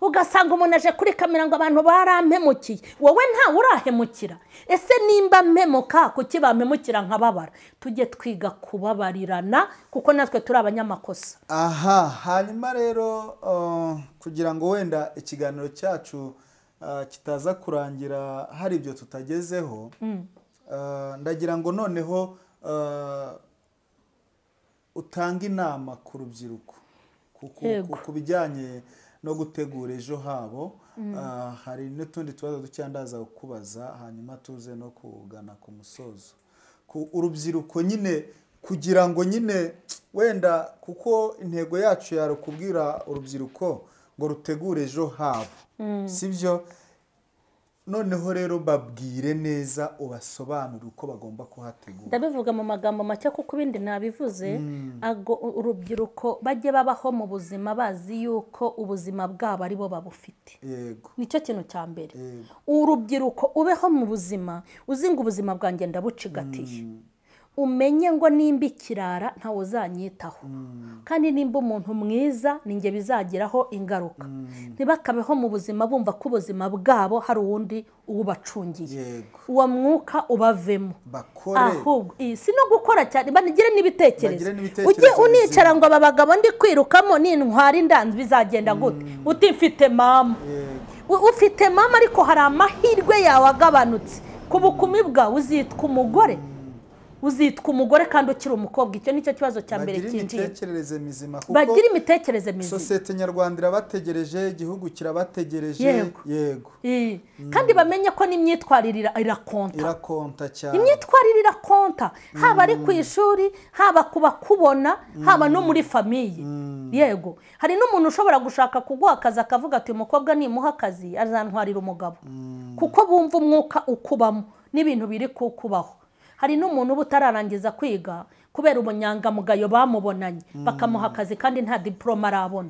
ugasanga umuntu aje kuri kamera ngo abantu barampemukiye wowe ntawe urahemukira ese nimba mpemuka kuki bampemukira nkababara tujye twiga kubabarirana kuko natwe turi abanyamakosa aha hanyuma rero oh, kugira ngo wenda ikiganiro cyacu Ah, kitaza kurangira hari ibyo tutagezeho mm. ah, ndagira ngo noneho ah, utange inama ku rubyiruko ku bijyanye no gutegura ejo habo mm. hari n'utundi tubazo dukeya ndaza kukubaza hanyuma tuze no kugana ku musozo urubyiruko nyine kugira ngo nyine wenda kuko intego yacu yari ukubwira urubyiruko ngo rutegure ejo habo mm. sibyo noneho rero babwire neza ubasobanurire uko bagomba kuhategura ndabivuga mu magambo make kuko ibindi nabivuze mm. urubyiruko bajye babaho mu buzima bazi yuko ubuzima bwabo aribo babufite nicyo kintu cya mbere urubyiruko ubeho mu buzima uzinga ubuzima bwanjye ndabucigatiye mm. umenye ngo nimba ikirara ntawe uzanyitaho mm. kandi nimba umuntu mwiza ninge bizagiraho ingaruka mm. ntibakabeho mu buzima bumva ko ubuzima bwabo hari uwundi ubacungiye uwo mwuka ubavemo ahubwo si no gukora cyane banigire n'ibitekerezo ujye unicara ngo aba bagabo ndi kwirukamo n'intwara indanzwe bizagenda mm. gute utifite mama ufite mama ariko hari amahirwe yawe agabanutse ku bukumi bwawe uzitwa umugore uzitwa umugore kandi ukiri umukobwa icyo nicyo kibazo cya mbere cyinjiye bagira imitekerereze mizima sosiyete nyarwanda irabategereje igihugu kirabategereje yego kandi mm. bamenye ko n'imyitwarire irakonta irakonta cyane imyitwarire irakonta mm. haba ari ku ishuri haba ku bakubona haba no mm. muri famiye yego hari n'umuntu ushobora gushaka kuguha akazi akavuga ati uyu mukobwa nimuha akazi azantwarira umugabo kuko bumva umwuka ukubamo n'ibintu biri kukubaho hari n'umuntu uba utararangiza kwiga kubera ubunyangamugayo bamubonanye mm. bakamuha akazi kandi nta diporoma arabona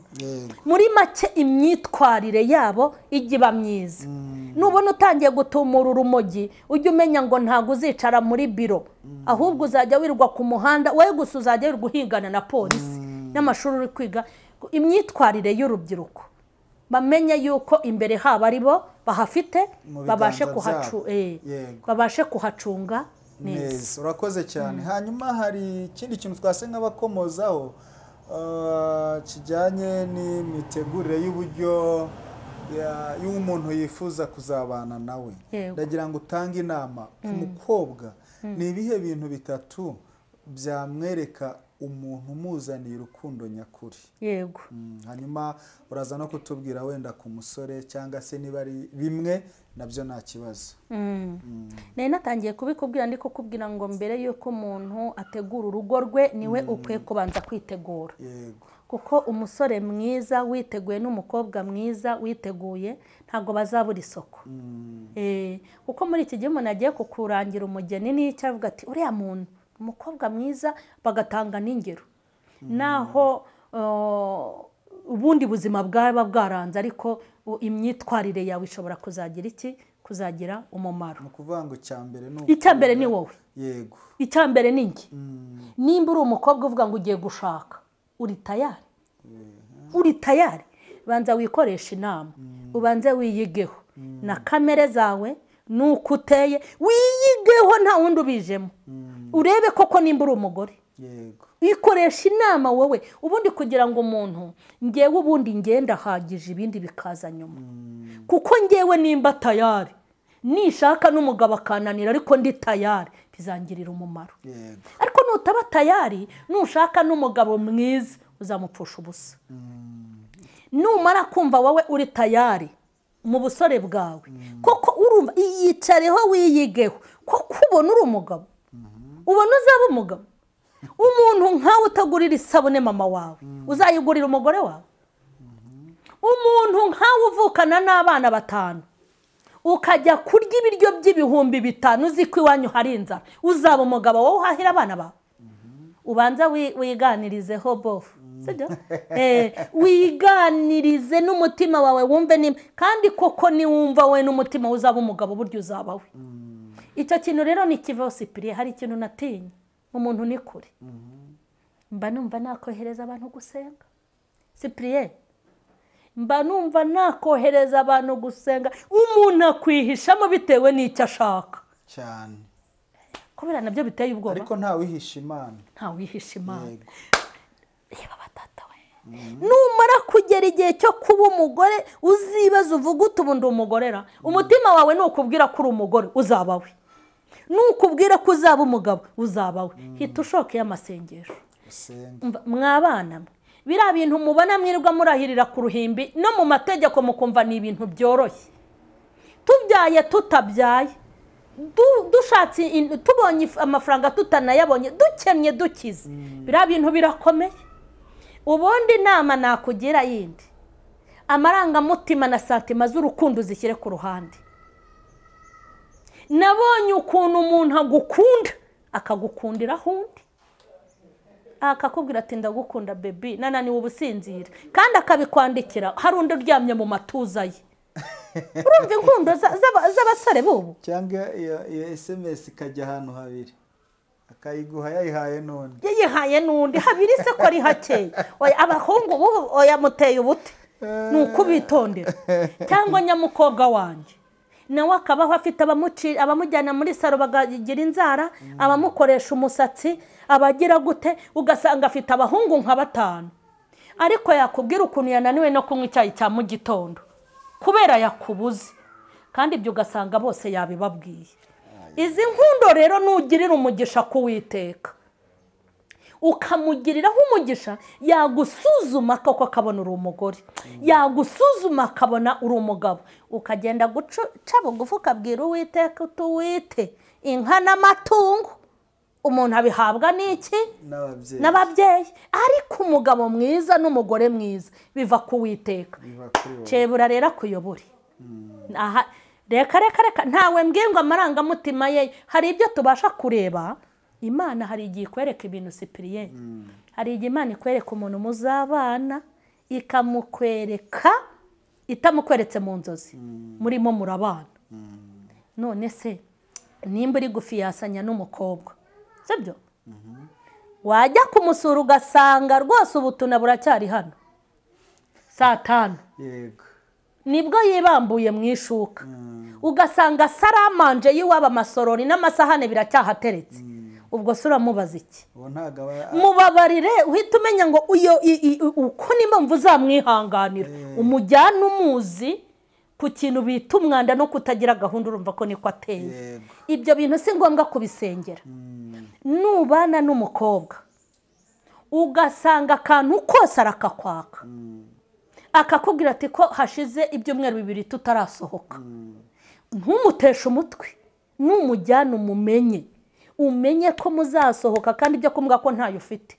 muri make imyitwarire yabo ijya iba myiza mm. nubona utangiye gutumura urumogi ujye umenya ngo ntabwo uzicara muri biro mm. ahubwo uzajya wirwa ku muhanda we gusa uzajya wirwa uhigana na polisi n'amashuri uri kwiga imyitwarire y'urubyiruko bamenye yuko imbere haba ari bo bahafite eh, babashe kuhacunga neza urakoze cyane mm. hanyuma hari ikindi kintu twase nk'abakomozaho uh, kijyanye n'imitegurire y'uburyo y'umuntu yifuza kuzabana nawe ndagira ngo utange inama ku mm. mukobwa mm. ni ibihe bintu bitatu byamwereka umuntu umuzaniye urukundo nyakuri yego mm, hanyuma uraza no kutubwira wenda ku musore cyangwa se niba ari bimwe nabyo nta kibazo mm. Mm. nari natangiye kubikubwira ndi kukubwira ngo mbere y'uko umuntu ategura urugo rwe niwe ukwiye kubanza kwitegura yego kuko umusore mwiza witeguye n'umukobwa mwiza witeguye ntabwo bazabura isoko eh, kuko muri iki gihe umuntu agiye kukurangira umugeni n'icyo avuga ati uriya muntu umukobwa mwiza bagatanga n'ingero naho uh, ubundi buzima bwaba bwaranze ariko imyitwarire yawe ishobora kuzagira iki kuzagira umumaro ni ukuvuga ngo icya mbere ni icya mbere ni wowe yego icya mbere ni njye mm. nimba uri umukobwa uvuga ngo ugiye gushaka uri tayari uri tayari banza wikoresha inama mm. ubanze wiyigeho mm. na kamere zawe n'uko uteye wiyigeho nta wundi ubijemo urebe koko nimba uri umugore ikoresha inama wowe ubundi kugira ngo umuntu ngewe ubundi ngenda ahagije ibindi bikaza nyuma mm. kuko ngewe nimba tayari nishaka n'umugabo akananira ariko ndi tayari bizangirira umumaro ariko nutaba tayari nushaka n'umugabo mwiza uzamupfusha ubusa mm. numara kumva wowe uri tayari mu busore bwawe mm. koko urumva iyicareho wiyigeho koko ubona uri umugabo ubona uzaba umugabo umuntu nkawe utagurira isabune mama wawe mm-hmm. uzayigurira umugore wawe mm-hmm. umuntu nkawe uvukana n'abana batanu ukajya kurya ibiryo by'ibihumbi bitanu uzi ko iwanyu hari inzara uzaba umugabo wowe uhahira abana bawe mm-hmm. ubanza wiganirizeho bofu eh, wiganirize n'umutima wawe wumve kandi koko niwumva we n'umutima uzaba umugabo burya uzaba we icyo kintu rero ni kivosipiriye hari ikintu natinya umuntu ni kure mhm. mba numva nakohereza abantu gusenga sipiriye mba numva nakohereza abantu gusenga umuntu akwihishamo bitewe n'icyo ashaka cyane kubera nabyo biteye ubwoba ariko ntawihisha imana ntawihisha imana reba batata we mhm. numara kugera igihe cyo kuba umugore uzibaza uvuga utubundi umugorera umutima wawe ni ukubwira ko uri umugore we nukubwira ko uzaba umugabo uzaba we mm. hita ushokeye amasengesho mwabana mwe biriya bintu mubona mwirirwa murahirira ku ruhimbi no mu mategeko mukumva ni ibintu byoroshye tubyaye tutabyaye dushatse tubonye amafaranga tutanayabonye dukennye dukize mm. biriya bintu birakomeye ubundi inama nakugira yindi amarangamutima na santima z'urukundo zishyire ku ruhande nabonye ukuntu umuntu agukunda akagukundira aho undi akakubwira ati ndagukunda bebi nananiwe ubusinzira kandi akabikwandikira hari undi uryamye mu matuza ye urumva inkundo z'abasore bubu cyangwa iyo esemesi ikajya ahantu habiri akayiguha yayihaye n'undi yayihaye n'undi habiri se ko ari hakeye abahungu bubu yamuteye ubuti eh. ni ukubitondera cyangwa nyamukobwa wanjye nawe akabaho afite abamujyana muri salo bakagira inzara mm. abamukoresha umusatsi abagira gute ugasanga afite abahungu nka batanu ariko yakubwira ukuntu yananiwe no kunywa icyayi cya mu gitondo kubera yakubuze kandi ibyo ugasanga bose yabibabwiye izi nkundo rero ntugirire umugisha kuwiteka ukamugiriraho umugisha yagusuzuma koko akabona uri umugore yagusuzuma akabona uri umugabo ukagenda guca bugufi ukabwira uwiteka utuwite inka n'amatungo umuntu abihabwa n'iki n'ababyeyi ariko umugabo mwiza n'umugore mwiza biva ku witeka cebura rero akuyobore hmm. reka reka reka ntawe mbwirwa amarangamutima ye hari ibyo tubasha kureba imana hari igihe ikwereka ibintu sipiriye mm. hari igihe imana ikwereka umuntu muzabana ikamukwereka itamukweretse mu nzozi mm. murimo murabana mm. none se nimba uri gufi yasanya n'umukobwa sibyo mm-hmm. wajya kumusura ugasanga rwose ubutuna buracyari hano saa tanu nibwo yibambuye mu ishuka ugasanga saramanje yiwaba amasorori n'amasahane biracyahateretse ubwo se uramubaza iki mubabarire uhita umenya ngo uko n'impamvu uzamwihanganira eh. umujyana umuzi ku kintu bita umwanda no kutagira gahunda urumva ko niko ateye ibyo bintu si ngombwa kubisengera hmm. nubana n'umukobwa ugasanga akantu kose arakakwaka hmm. akakubwira ati ko hashize ibyumweru bibiri tutarasohoka hmm. ntumuteshe umutwe numujyane umumenye umenye ko muzasohoka kandi ibyo kuvuga ko ntayo ufite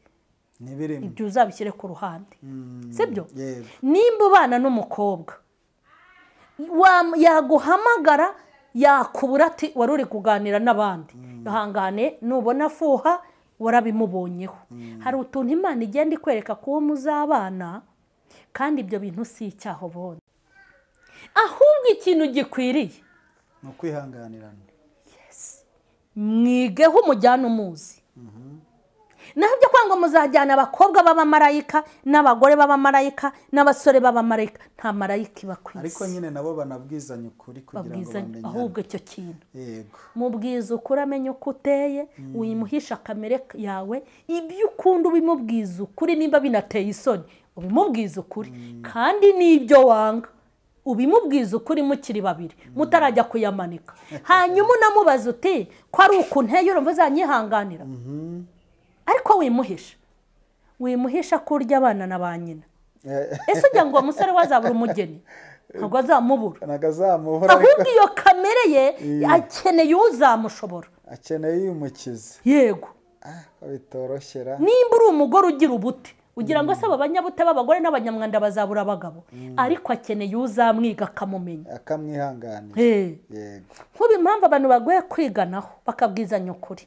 ibyo uzabishyire ku ruhande mm, sibyo nimba ubana n'umukobwa yaguhamagara yakubura ati wari uri kuganira n'abandi mm. ihangane nubona afuha warabimubonyeho mm. hari utuntu imana igenda ikwereka ko muzabana kandi ibyo bintu si icyaha ubonye ahubwo ikintu gikwiriye ni ukwihanganirana mwigeho umujyane umuzi naho ibyo kwanga muzajyana abakobwa b'abamarayika n'abagore b'abamarayika n'abasore b'abamarayika nta marayika iba ku isi ariko nyine nabo banabwizanye ukuri kugira ngo bamenyane ahubwo icyo kintu mubwiza ukuri amenye uko uteye wimuhisha mm. kamere yawe ibyo ukunda ubimubwiza ukuri niba binateye isoni ubimubwiza ukuri mm. kandi n'ibyo wanga ubimubwiza ukuri mukiri babiri mutarajya kuyamanika hanyuma unamubaza uti ko ari ukuntu urumva uzanyihanganira mm-hmm. ariko wimuhisha wimuhisha ko urya abana na ba nyina eh. ese ugira ngo uwo musore wazabura umugeni ntabwo azamubura ahubwo iyo kamere ye mm. akeneye uzamushobora akeneye uyu mukizi yego ah, bitoroshye nimba uri umugore ugira ubuti ugira ngo mm. asaba abanyabuta b'abagore n'abanyamwanda bazabura abagabo mm. ariko akeneye uzamwiga akamumenya akamwihanganira nk'ubu impamvu abantu bagoye kwiganaho bakabwizanya ukuri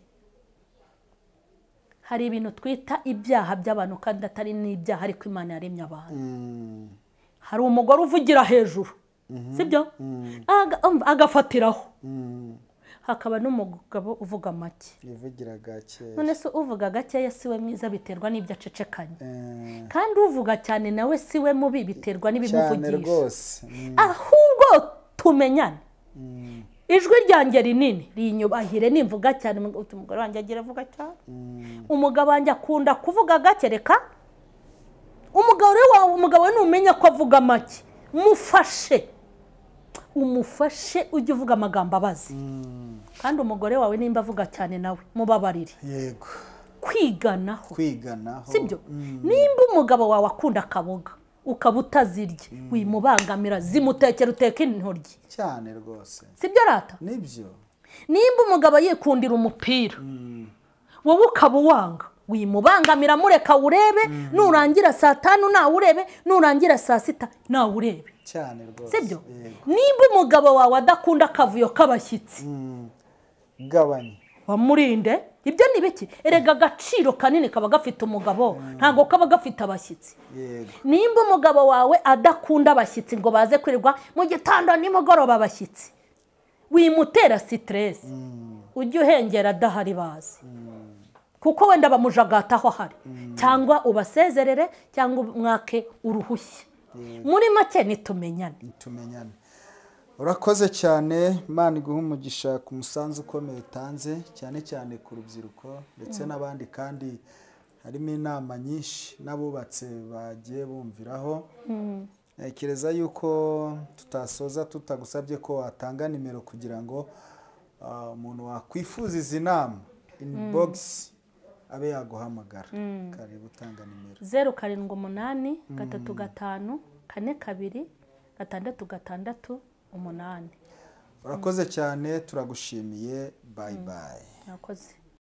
hari ibintu twita ibyaha by'abantu kandi atari n'ibyaha ariko imana yaremye abantu mm. hari umugore uvugira hejuru mm-hmm. sibyo um, agafatiraho hakaba n'umugabo uvuga make uvugira gakeya none se uvuga gakeya siwe mwiza biterwa n'ibyo acecekanye eh. kandi uvuga cyane nawe siwe mubi biterwa n'ibimuvugisha mm. ahubwo tumenyane mm. ijwi ryanjye rinini rinyubahire nimvuga cyane umugore wanjye agira avuga cyane mm. umugabo wanjye akunda kuvuga gake reka umugabo we umugabo numenya ko avuga make mufashe umufashe ujye uvuga amagambo abazi kandi umugore wawe nimba avuga cyane nawe mubabarire yego kwiganaho kwiganaho sibyo mm. nimba umugabo wawe akunda akaboga ukaba utazirya mm. wimubangamira zimutekera uteka intoryi cyane rwose sibyo rata nibyo nimba umugabo yikundira umupira mm. wowe ukaba uwanga wimubangamira mureka urebe nurangira saa tanu nawe urebe nurangira saa sita nawe urebe cyane rwose sibyo nimba umugabo wawe adakunda akavuyo k'abashyitsi hmm, gabanya bamurinde ibyo ni biki erega agaciro kanini kaba gafite umugabo ntabwo kaba gafite abashyitsi nimba umugabo wawe adakunda abashyitsi ngo baze kwirirwa mu gitondo nimugoroba abashyitsi wimutera siteresi hmm. ujye uhengera adahari bazi hmm. kuko wenda bamujagata aho ahari cyangwa ubasezerere cyangwa umwake uruhushya muri make ntitumenyane tumenyane urakoze cyane imana iguha umugisha ku musanzu ukomeye utanze cyane cyane ku rubyiruko ndetse mm. n'abandi kandi harimo inama nyinshi n'abubatse bagiye bumviraho ntekereza mm. eh, yuko tutasoza tutagusabye ko watanga nimero kugira ngo ah, umuntu wakwifuza izi nama mm. inibogisi abe yaguhamagara mm. kareba utanga nimero zeru karindwi umunani mm. gatatu gatanu kane kabiri gatandatu gatandatu umunani urakoze cyane turagushimiye bayi mm. bayi